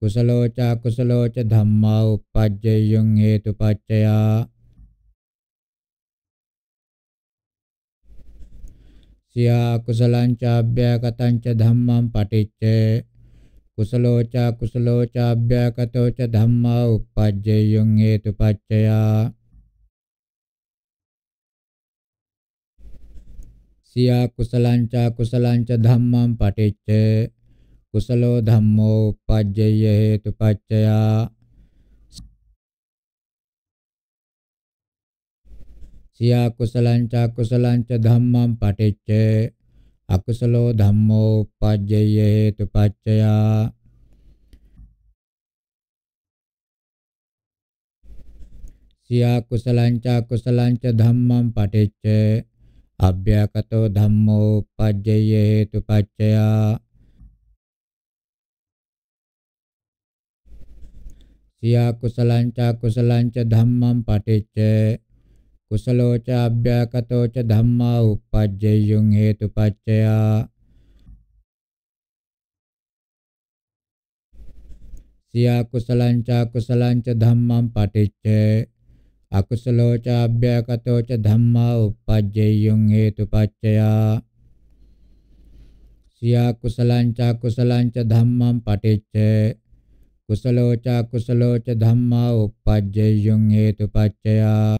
කුසලෝ ච අකුසලෝ ච ධම්මා uppajjayyun hetupaccaya සියා කුසලං චාභ්‍යකතං ච ධම්මං පටිච්ච කුසලෝචා කුසලෝචා අභ්‍යකටෝච ධම්මා uppajjeyun හේතුපච්චයා සියා කුසලංචා කුසලංච ධම්මං පටිච්ච කුසලෝ ධම්මෝ uppajjeyya හේතුපච්චයා සියා කුසලංචා කුසලංච ධම්මං පටිච්ච අකුසලෝ ධම්මෝ උපජ්ජය හේතුපච්චයා සියා කුසලං ච කුසලං ච ධම්මං පටිච්ච අභ්‍යකතෝ ධම්මෝ උපජ්ජය හේතුපච්චයා සියා කුසලං ච කුසලං ච ධම්මං පටිච්ච කුසලෝච අභ්‍යකටෝච ධම්මා uppajjayyun හේතුපච්චයා සියා කුසලං ච කුසලං ච ධම්මං පටිච්ච අකුසලෝච අභ්‍යකටෝච ධම්මා uppajjayyun හේතුපච්චයා සියා කුසලං ච කුසලං ච ධම්මං පටිච්ච කුසලෝච කුසලෝච ධම්මා uppajjayyun හේතුපච්චයා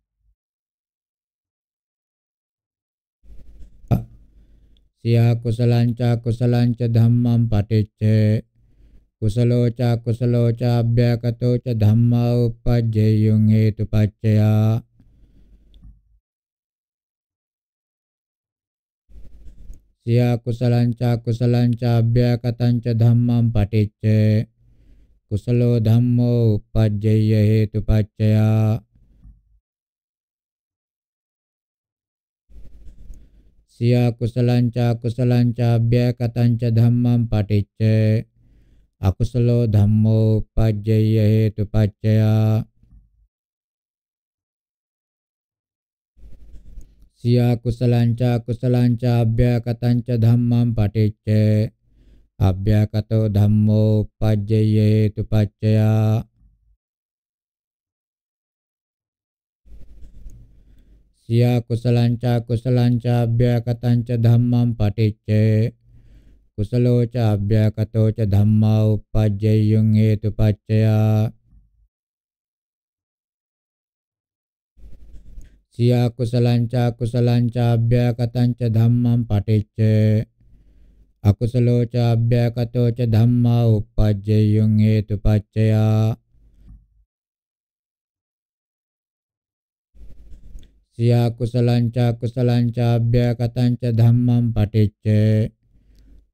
कुशलाञ्चाकुशलाञ्च धम्मं पठिच्छे कुशलो चाकुशलो चाभ्यकतो च धम्म उपज्येयुं हेतुपच्यया सिया कुशलञ्चाकुशलञ्चाभ्यकतं च धम्मं पठिच्छे कुशलो धम्मो उपज्येय हेतुपच्यया सिया कुशलंच कुशलंच व्यकतंच धम्मं पठिच्च अकुशलो धम्मोपज्जय हेतुपच्चया सिया कुशलंच कुशलंच अव्यकतंच धम्मं पठिच्च अव्यकतो धम्मोपज्जय हेतुपच्चया සියා කුසලංචා කුසලංචා අභ්‍යකටංච ධම්මං පටිච්චේ කුසලෝච අභ්‍යකටෝච ධම්මා uppajjayyun හේතුපච්චයා සියා කුසලංචා කුසලංචා අභ්‍යකටංච ධම්මං පටිච්චේ අකුසලෝච අභ්‍යකටෝච ධම්මා uppajjayyun හේතුපච්චයා සියා කුසලං ච කුසලං ච අභ්‍යකතං ච ධම්මං පටිච්ච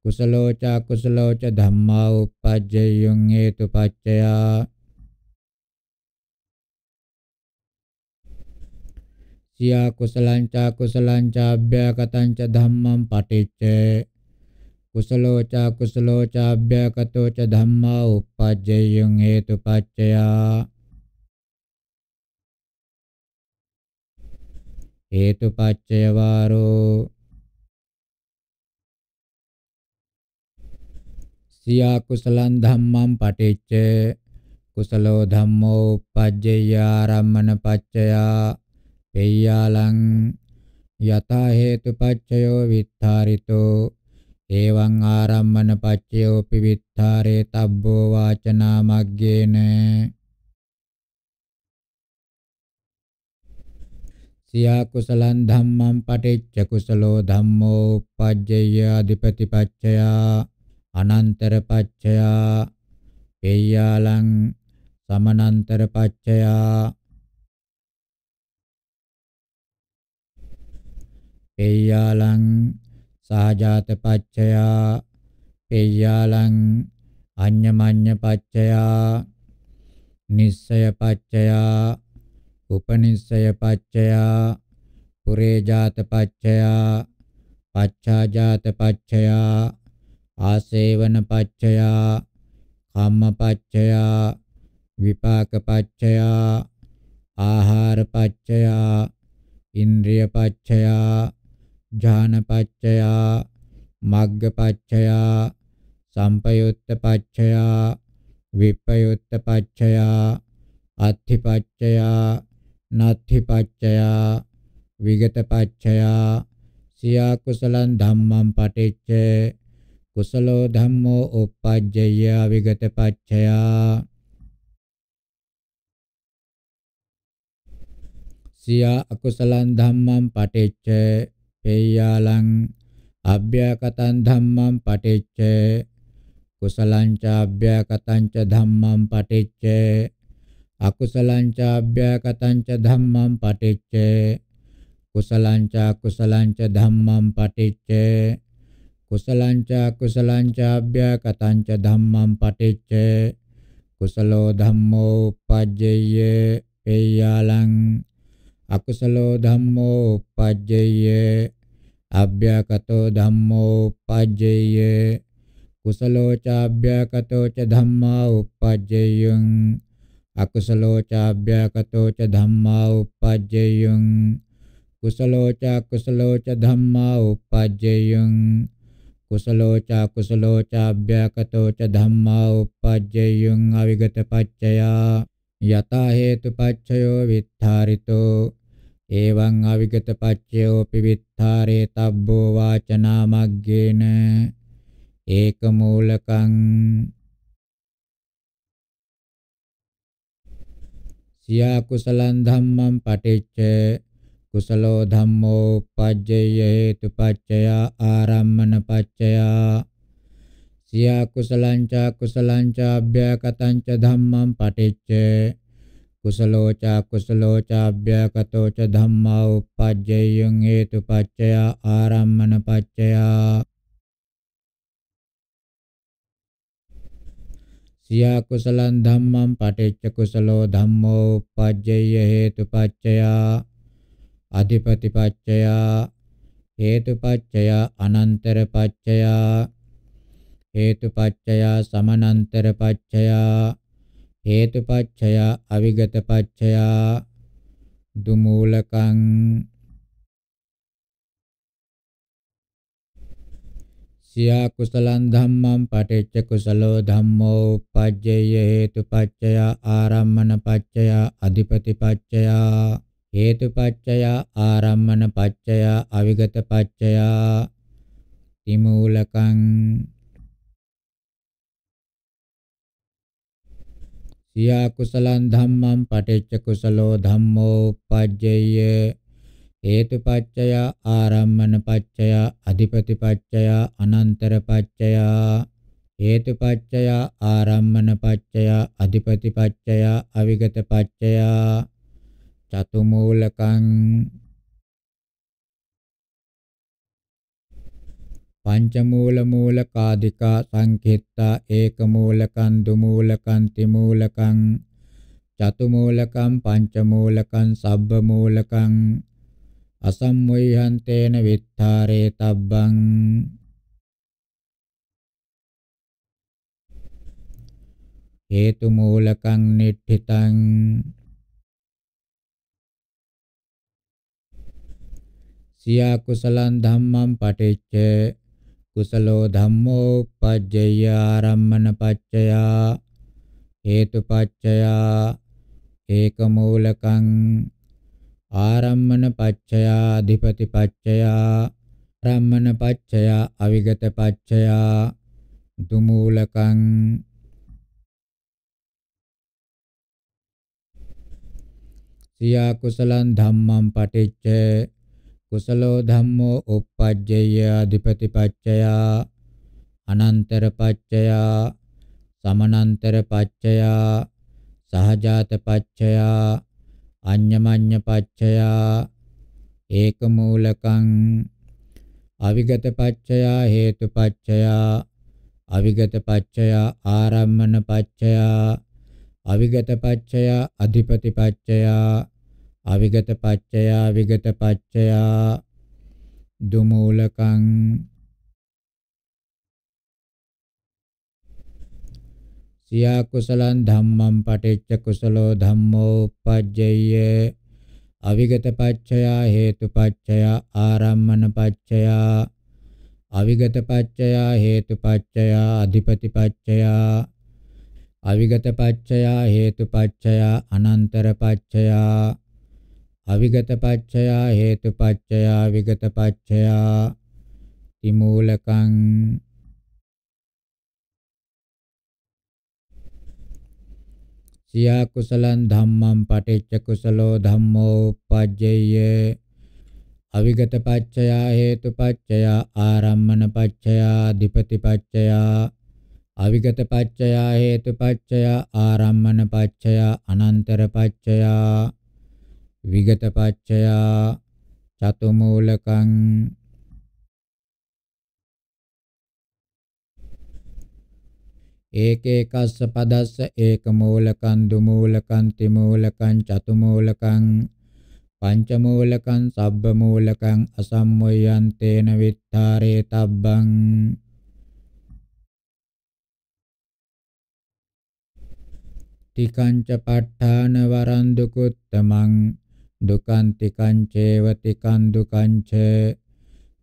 කුසලෝ ච කුසලෝ ච ධම්මා උපජ්ජයං හේතුපච්චයා සියා කුසලං ච කුසලං ච අභ්‍යකතං ච ධම්මං පටිච්ච කුසලෝ ච කුසලෝ ච අභ්‍යකතෝ ච ධම්මා උපජ්ජයං හේතුපච්චයා හේතුපච්චය වාරෝ සියා කුසලං ධම්මං පටිච්ච කුසලෝ ධම්මෝ uppajjeyya ආරම්මන පච්චයා පෙය්‍යාලං යතා හේතුපච්චයෝ විත්තාරිතෝ එවං ආරම්මන පච්චයෝපි විත්තාරේ තබ්බෝ වාචනා මග්ගේන සියා කුසලං ධම්මං පටිච්ච කුසලෝ ධම්මෝ උපජ්ජය අධිපති පච්චයා අනන්තර පච්චයා පේයාලං සමනන්තර පච්චයා පේයාලං සහජාත පච්චයා පේයාලං අඤ්ඤමඤ්ඤ පච්චයා නිස්සය පච්චයා උපනිස්සය පච්චයා පුරේ ජාත පච්චයා පච්චා ජාත පච්චයා ආසේවන පච්චයා කම්ම පච්චයා විපාක පච්චයා ආහාර පච්චයා ඉන්ද්‍රිය පච්චයා ඥාන පච්චයා මග්ග පච්චයා සම්පයුත්ත පච්චයා විප්පයුත්ත පච්චයා අත්ථි පච්චයා නත්ථි පච්චයා විගත පච්චයා සියා කුසලං ධම්මං පටිච්ච කුසලෝ ධම්මෝ uppajjayya විගත පච්චයා සියා අකුසලං ධම්මං පටිච්ච පේයාලං අභ්‍යකතං ධම්මං පටිච්ච කුසලං ච අභ්‍යකතං ච ධම්මං පටිච්ච අකුසලංච අභ්‍යකටංච ධම්මං පටිච්ච කුසලංච අකුසලංච ධම්මං පටිච්ච කුසලංච අකුසලංච අභ්‍යකටංච ධම්මං පටිච්ච කුසලෝ ධම්මෝ uppajjeyye පේයාලං අකුසලෝ ධම්මෝ uppajjeyye අභ්‍යකතෝ ධම්මෝ uppajjeyye කුසලෝ ච අභ්‍යකතෝ ච ධම්මා uppajjeyං අකුසලෝ චාභ්‍යකතෝ ච ධම්මා uppajjeyun කුසලෝ ච කුසලෝ ච ධම්මා uppajjeyun කුසලෝ ච කුසලෝ චාභ්‍යකතෝ ච ධම්මා uppajjeyun අවිගත පච්චයා යතා හේතු පච්චයෝ විත්ථාරිතෝ එවං අවිගත පච්චයෝ පිවිත්ථාරේ තබ්බෝ වාචනා මග්ගේන ඒක මූලකං සියා කුසලං ධම්මං පටිච්ච කුසලෝ ධම්මෝ පජ්ජය හේතුපච්චය ආරම්මන පච්චය සියා කුසලං ච කුසලං ච අභ්‍යකතං ච ධම්මං පටිච්ච කුසලෝ ච කුසලෝ ච අභ්‍යකතෝ ච ධම්මා උපජ්ජයං හේතුපච්චය ආරම්මන පච්චය සියා කුසලං ධම්මං පටිච්ච කුසලෝ ධම්මෝ උපජ්ජය හේතුපච්චයා අධිපතිපච්චයා හේතුපච්චයා අනන්තරපච්චයා හේතුපච්චයා සමනන්තරපච්චයා හේතුපච්චයා අවිගතපච්චයා දුමූලකං කියා කුසලං ධම්මං පටිච්ච කුසලෝ ධම්මෝ උපජ්ජය හේතුපච්චය ආරම්මන පච්චය අධිපති පච්චය හේතුපච්චය ආරම්මන පච්චය අවිගත පච්චය තිමූලකං සියා කුසලං ධම්මං පටිච්ච කුසලෝ ධම්මෝ උපජ්ජය හේතු පච්චය ආරම්මන පච්චය අධිපති පච්චය අනන්තර පච්චය හේතු පච්චය ආරම්මන පච්චය අධිපති පච්චය අවිගත පච්චය චතුමූලකං පංචමූල මූලකාదికා සංකේත්තා ඒකමූලකං දුමූලකං ත්‍රිමූලකං චතුමූලකං පංචමූලකං සබ්බමූලකං අසම්මොයහන්තේන විත්තරේ තබ්බං හේතු මූලකං නිට්ඨිතං සියා කුසලං ධම්මං පටිච්ච කුසලෝ ධම්මෝ පජ්ජය ආරම්මන පච්චයා හේතු පච්චයා ඒක මූලකං ආරම්මන පච්චයා අධිපති පච්චයා ආරම්මන පච්චයා අවිගත පච්චයා දුමූලකං සියා කුසලං ධම්මං පටිච්ච කුසලෝ ධම්මෝ uppajjayya adipati paccaya අනන්තර පච්චයා සමනන්තර පච්චයා සහජාත පච්චයා අඤ්ඤමඤ්ඤ පච්චයා ඒකමූලකං අවිගත පච්චයා හේතු පච්චයා අවිගත පච්චයා ආරම්මන පච්චයා අවිගත පච්චයා අධිපති පච්චයා අවිගත පච්චයා විගත පච්චයා දුමූලකං සියා කුසලං ධම්මං පටිච්ච කුසලෝ ධම්මෝ uppajjayye අවිගත පච්චයා හේතු පච්චයා ආරම්මන පච්චයා අවිගත පච්චයා හේතු පච්චයා අධිපති පච්චයා අවිගත පච්චයා හේතු පච්චයා අනන්තර පච්චයා අවිගත පච්චයා හේතු පච්චයා විගත පච්චයා තිමූලකං සියා කුසලං ධම්මං පටිච්ච කුසලෝ ධම්මෝ උපජ්ජේය අවිගත පච්චයා හේතු පච්චයා ආරම්මන පච්චයා ධිපති පච්චයා අවිගත පච්චයා හේතු පච්චයා ආරම්මන පච්චයා අනන්තර පච්චයා විගත පච්චයා චතුමූලකං ඒකේකස්ස පදස්ස ඒක මූලකං දුමූලකං තිමූලකං චතුමූලකං පංචමූලකං සබ්බ මූලකං අසම්මොයං තේන විත්තරේ තබ්බං තිකංච ප ဋ ාණ වරන් දුකුත්තමං දුකං තිකං චේව තිකං දුකං ච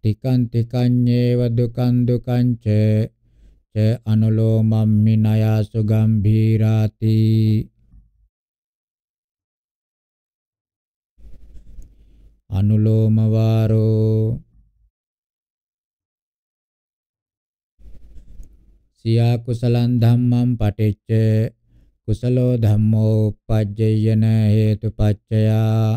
තිකං තිකඤ්ඤේව දුකං දුකං ච ච අනුලෝමම්මි නයාසු ගම්භීරාති අනුලෝම වාරෝ සියා කුසලං ධම්මං පටිච්ච කුසලෝ ධම්මෝ uppajjayana හේතුපච්චයා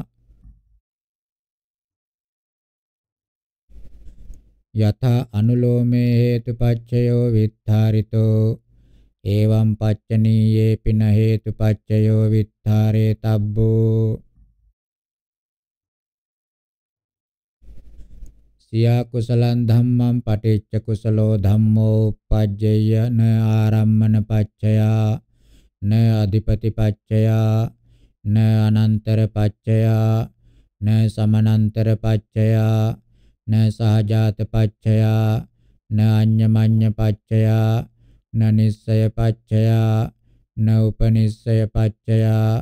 යථා අනුලෝමේ හේතුපච්චයෝ විත්තාරිතෝ එවං පච්චනීයේ පින හේතුපච්චයෝ විත්තාරේ තබ්බෝ සියා කුසලං ධම්මං පටිච්ච කුසලෝ ධම්මෝ uppajjayya න ආරම්මන පච්චයා න අධිපති පච්චයා න අනන්තර පච්චයා න සමනන්තර පච්චයා න සහජාත පච්චයා න අඤ්ඤමඤ්ඤ පච්චයා න නිස්සය පච්චයා න උපනිස්සය පච්චයා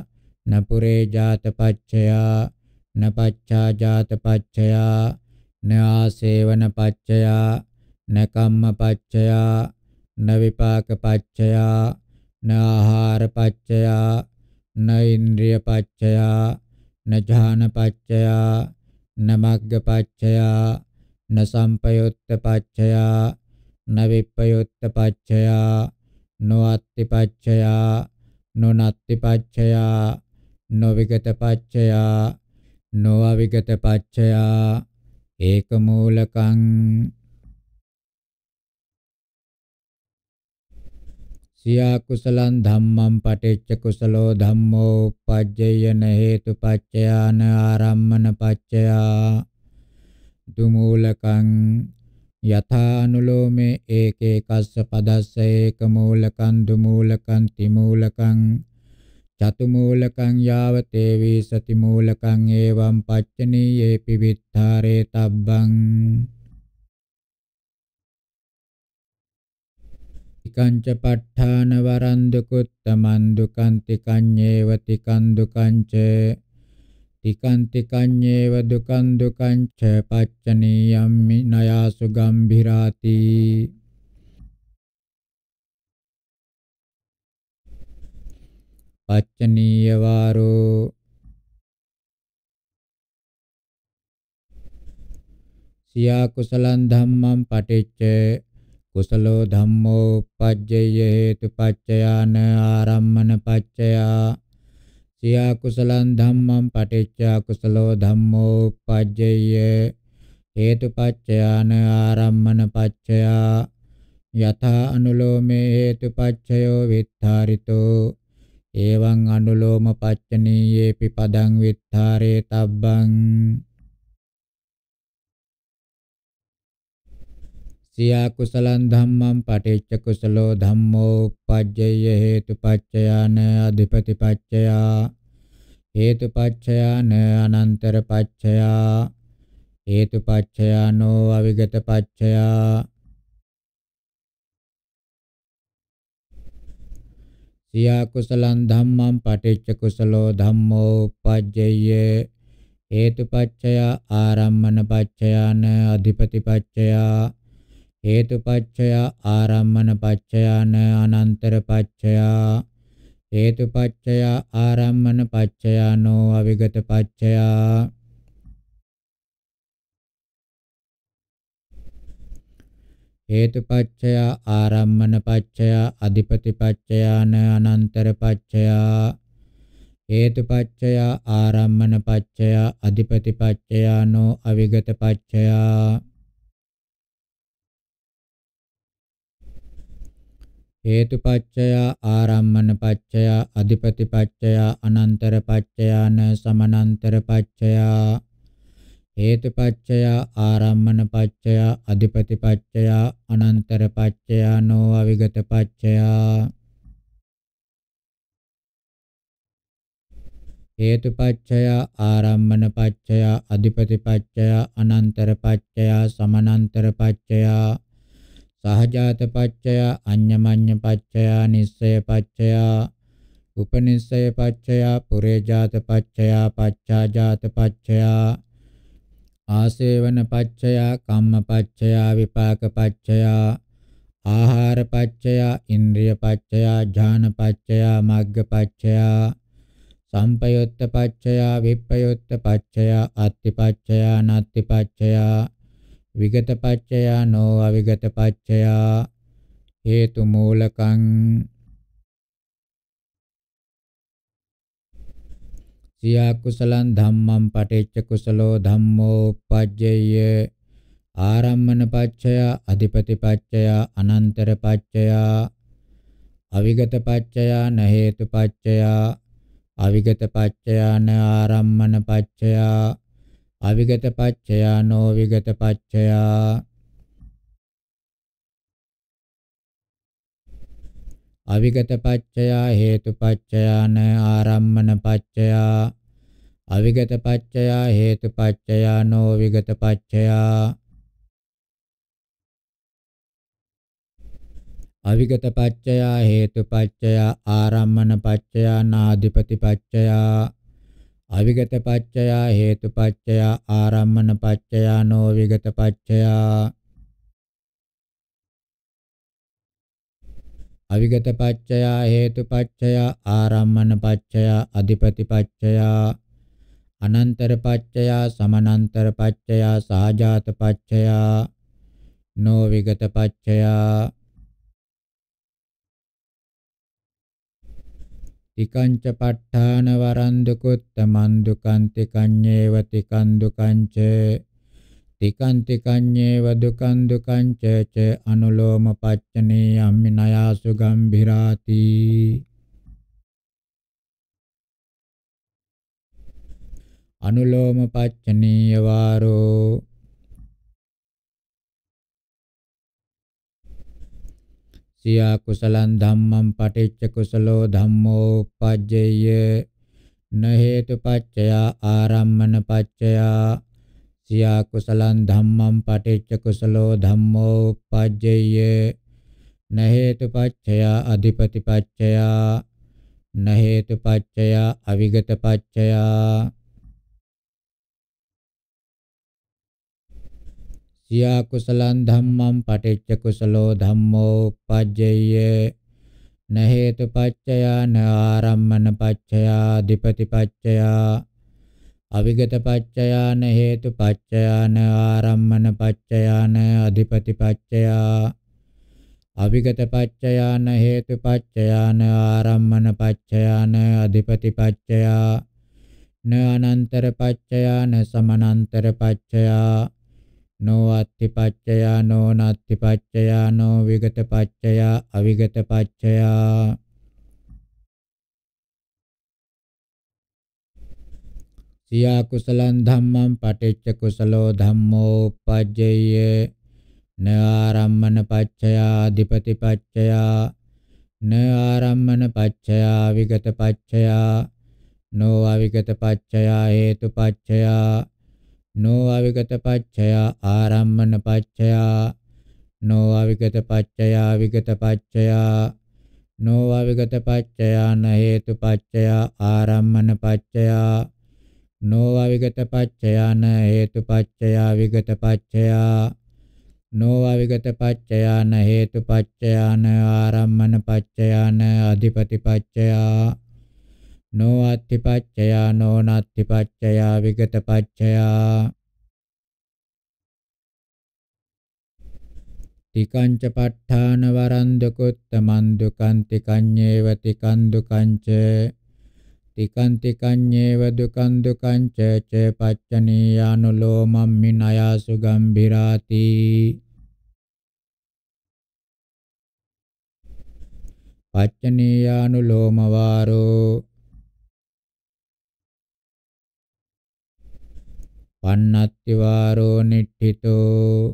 න පුරේ ජාත පච්චයා න පච්චා ජාත පච්චයා න ආසේවන පච්චයා න කම්ම පච්චයා න විපාක පච්චයා න ආහාර පච්චයා න ඉන්ද්‍රිය පච්චයා න ඥාන පච්චයා न मग्गपाच्चया न सम्पयोत्तपाच्चया न विप्पयोत्तपाच्चया नो अत्तिपाच्चया नो नात्तिपाच्चया नो विगतपाच्चया नो अविगतपाच्चया एकमूलकं සියා කුසලං ධම්මං පටිච්ච කුසලෝ ධම්මෝ උපජ්ජයන හේතුපච්චයාන ආරම්මන පච්චයා දුමූලකං යථානුලෝමේ ඒකේ කස්ස පදස්ස ඒක මූලකං දුමූලකං තිමූලකං චතුමූලකං යාව තේවි සතිමූලකං එවං පච්චනීයේපි විත්තරේ තබ්බං කංච ප ဋ ාණ වරන් දුකුත්තමන් දුකන්ති කඤ්ඤේව තිකන් දුකංච තිකන්ති කඤ්ඤේව දුකන් දුකංච පච්චනීයම්මි නයාසු ගම්භිරාති පච්චනීය වාරෝ සියා කුසලං ධම්මං පටිච්ච කුසලෝ ධම්මෝ පජ්ජය හේතුපච්චයාන ආරම්මන පච්චයා සියා කුසලං ධම්මං පටිච්චා කුසලෝ ධම්මෝ පජ්ජය හේතුපච්චයාන ආරම්මන පච්චයා යථා අනුලෝමේ හේතුපච්චයෝ විත්තාරිතෝ එවං අනුලෝම පච්චනීයේපි පදං විත්තාරේ තබ්බං कुशल धम्म पठिच्य कुशलो धम्मोपज्यय हेतुपच्चयान् अधिपतिपच्चया हेतुपच्चयान् अनन्तरपच्चया हेतुपच्चया नो अविगतपच्चया सियाकुशलं धम्म पठिच्य कुशलो धम्मोपज्यय हेतुपच्चया आरम्भनपच्चयान् अधिपतिपच्चया හේතුපච්චයා ආරම්මනපච්චයා න අනන්තරපච්චයා හේතුපච්චයා ආරම්මනපච්චයා නෝ අවිගතපච්චයා හේතුපච්චයා ආරම්මනපච්චයා අධිපතිපච්චයා න අනන්තරපච්චයා හේතුපච්චයා ආරම්මනපච්චයා අධිපතිපච්චයා නෝ අවිගතපච්චයා හේතුපච්චයා ආරම්මනපච්චයා අධිපතිපච්චයා අනන්තරපච්චයාන සමනන්තරපච්චයා හේතුපච්චයා ආරම්මනපච්චයා අධිපතිපච්චයා අනන්තරපච්චයා නෝ අවිගතපච්චයා හේතුපච්චයා ආරම්මනපච්චයා අධිපතිපච්චයා අනන්තරපච්චයා සමනන්තරපච්චයා සහජාත පච්චය අඤ්ඤමඤ්ඤ පච්චය නිස්සය පච්චය උපනිස්සය පච්චය පුරේජාත පච්චය පච්ඡාජාත පච්චය ආසේවන පච්චය කම්ම පච්චය විපාක පච්චය ආහාර පච්චය ඉන්ද්‍රිය පච්චය ඥාන පච්චය මග්ග පච්චය සම්පයුත්ත පච්චය විප්පයුත්ත පච්චය අත්ති පච්චය නත්ති පච්චය විගත පච්චයා නෝ අවිගත පච්චයා හේතු මූලකං සියා කුසලං ධම්මං පටිච්ච කුසලෝ ධම්මෝ උපජ්ජය ආරම්මන පච්චයා අධිපති පච්චයා අනන්තර පච්චයා අවිගත පච්චයා න හේතු පච්චයා අවිගත පච්චයා න ආරම්මන පච්චයා අවිගත පච්චයා නෝ විගත පච්චයා අවිගත පච්චයා හේතු පච්චයාන ආරම්මන පච්චයා අවිගත පච්චයා හේතු පච්චයා නෝ විගත පච්චයා අවිගත පච්චයා හේතු පච්චයා ආරම්මන පච්චයා නාධිපති පච්චයා අවිගත පච්චයා හේතු පච්චයා ආරම්මන පච්චයා නෝ විගත පච්චයා අවිගත පච්චයා හේතු පච්චයා ආරම්මන පච්චයා අධිපති පච්චයා අනන්තර පච්චයා සමනන්තර පච්චයා සහජාත පච්චයා නෝ විගත පච්චයා තිකංච ප ဋ ාණ වරං දුකුත්තමන් දුකං තිකඤ්ඤේව තිකං දුකංච තිකං තිකඤ්ඤේව දුකං දුකංච ච අනුලෝම පච්චනේ අම්මිනයාසු ගම්භිරාති අනුලෝම පච්චනීය වාරෝ සියා කුසලං ධම්මං පටිච්ච කුසලෝ ධම්මෝ පජ්ජේය න හේතුපච්චය ආරම්මන පච්චය සියා කුසලං ධම්මං පටිච්ච කුසලෝ ධම්මෝ පජ්ජේය න හේතුපච්චය අධිපතිපච්චය න හේතුපච්චය අවිගතපච්චය या कुशल धम्मं पठिच्य कुशलो धम्मोपजये न हेतुपच्चया न आरम्भनपच्चयाधिपतिपच्चया अविगतपच्चया न हेतुपच्चया न आरम्भनपच्चया न अधिपतिपच्चया अविगतपच्चया न हेतुपच्चया न आरम्भनपच्चया न अधिपतिपच्चया न अनन्तरपच्चया न समनन्तरपच्चया නෝ අත්තිපච්චයා නෝ නත්තිපච්චයා නෝ විගතපච්චයා අවිගතපච්චයා සියා කුසලං ධම්මං පටිච්ච කුසලෝ ධම්මෝ උපජ්ජය න ආරම්මන පච්චයා අධිපති පච්චයා න ආරම්මන පච්චයා විගත පච්චයා නෝ අවිගත පච්චයා හේතු පච්චයා නෝ අවිගත පච්චයා ආරම්මන පච්චයා නෝ අවිගත පච්චයා විගත පච්චයා නෝ අවිගත පච්චයා න හේතු පච්චයා ආරම්මන පච්චයා නෝ අවිගත පච්චයා න හේතු පච්චයා විගත පච්චයා නෝ අවිගත පච්චයා න හේතු පච්චයා න ආරම්මන පච්චයා න අධිපති පච්චයා නෝ අත්තිපච්චයා නෝ නත්තිපච්චයා විගතපච්චයා තිකංච ප ဋ ාණ වරන් දුකුත්තමන් දුකං තිකඤ්ඤේව තිකං දුකංච තිකං තිකඤ්ඤේව දුකං දුකංච ච පච්චනීයානුලෝමම් මිනයාසු ගම්භිරාති පච්චනීයානුලෝම වාරෝ පන්නත්ති වාරෝ නිට්ඨිතෝ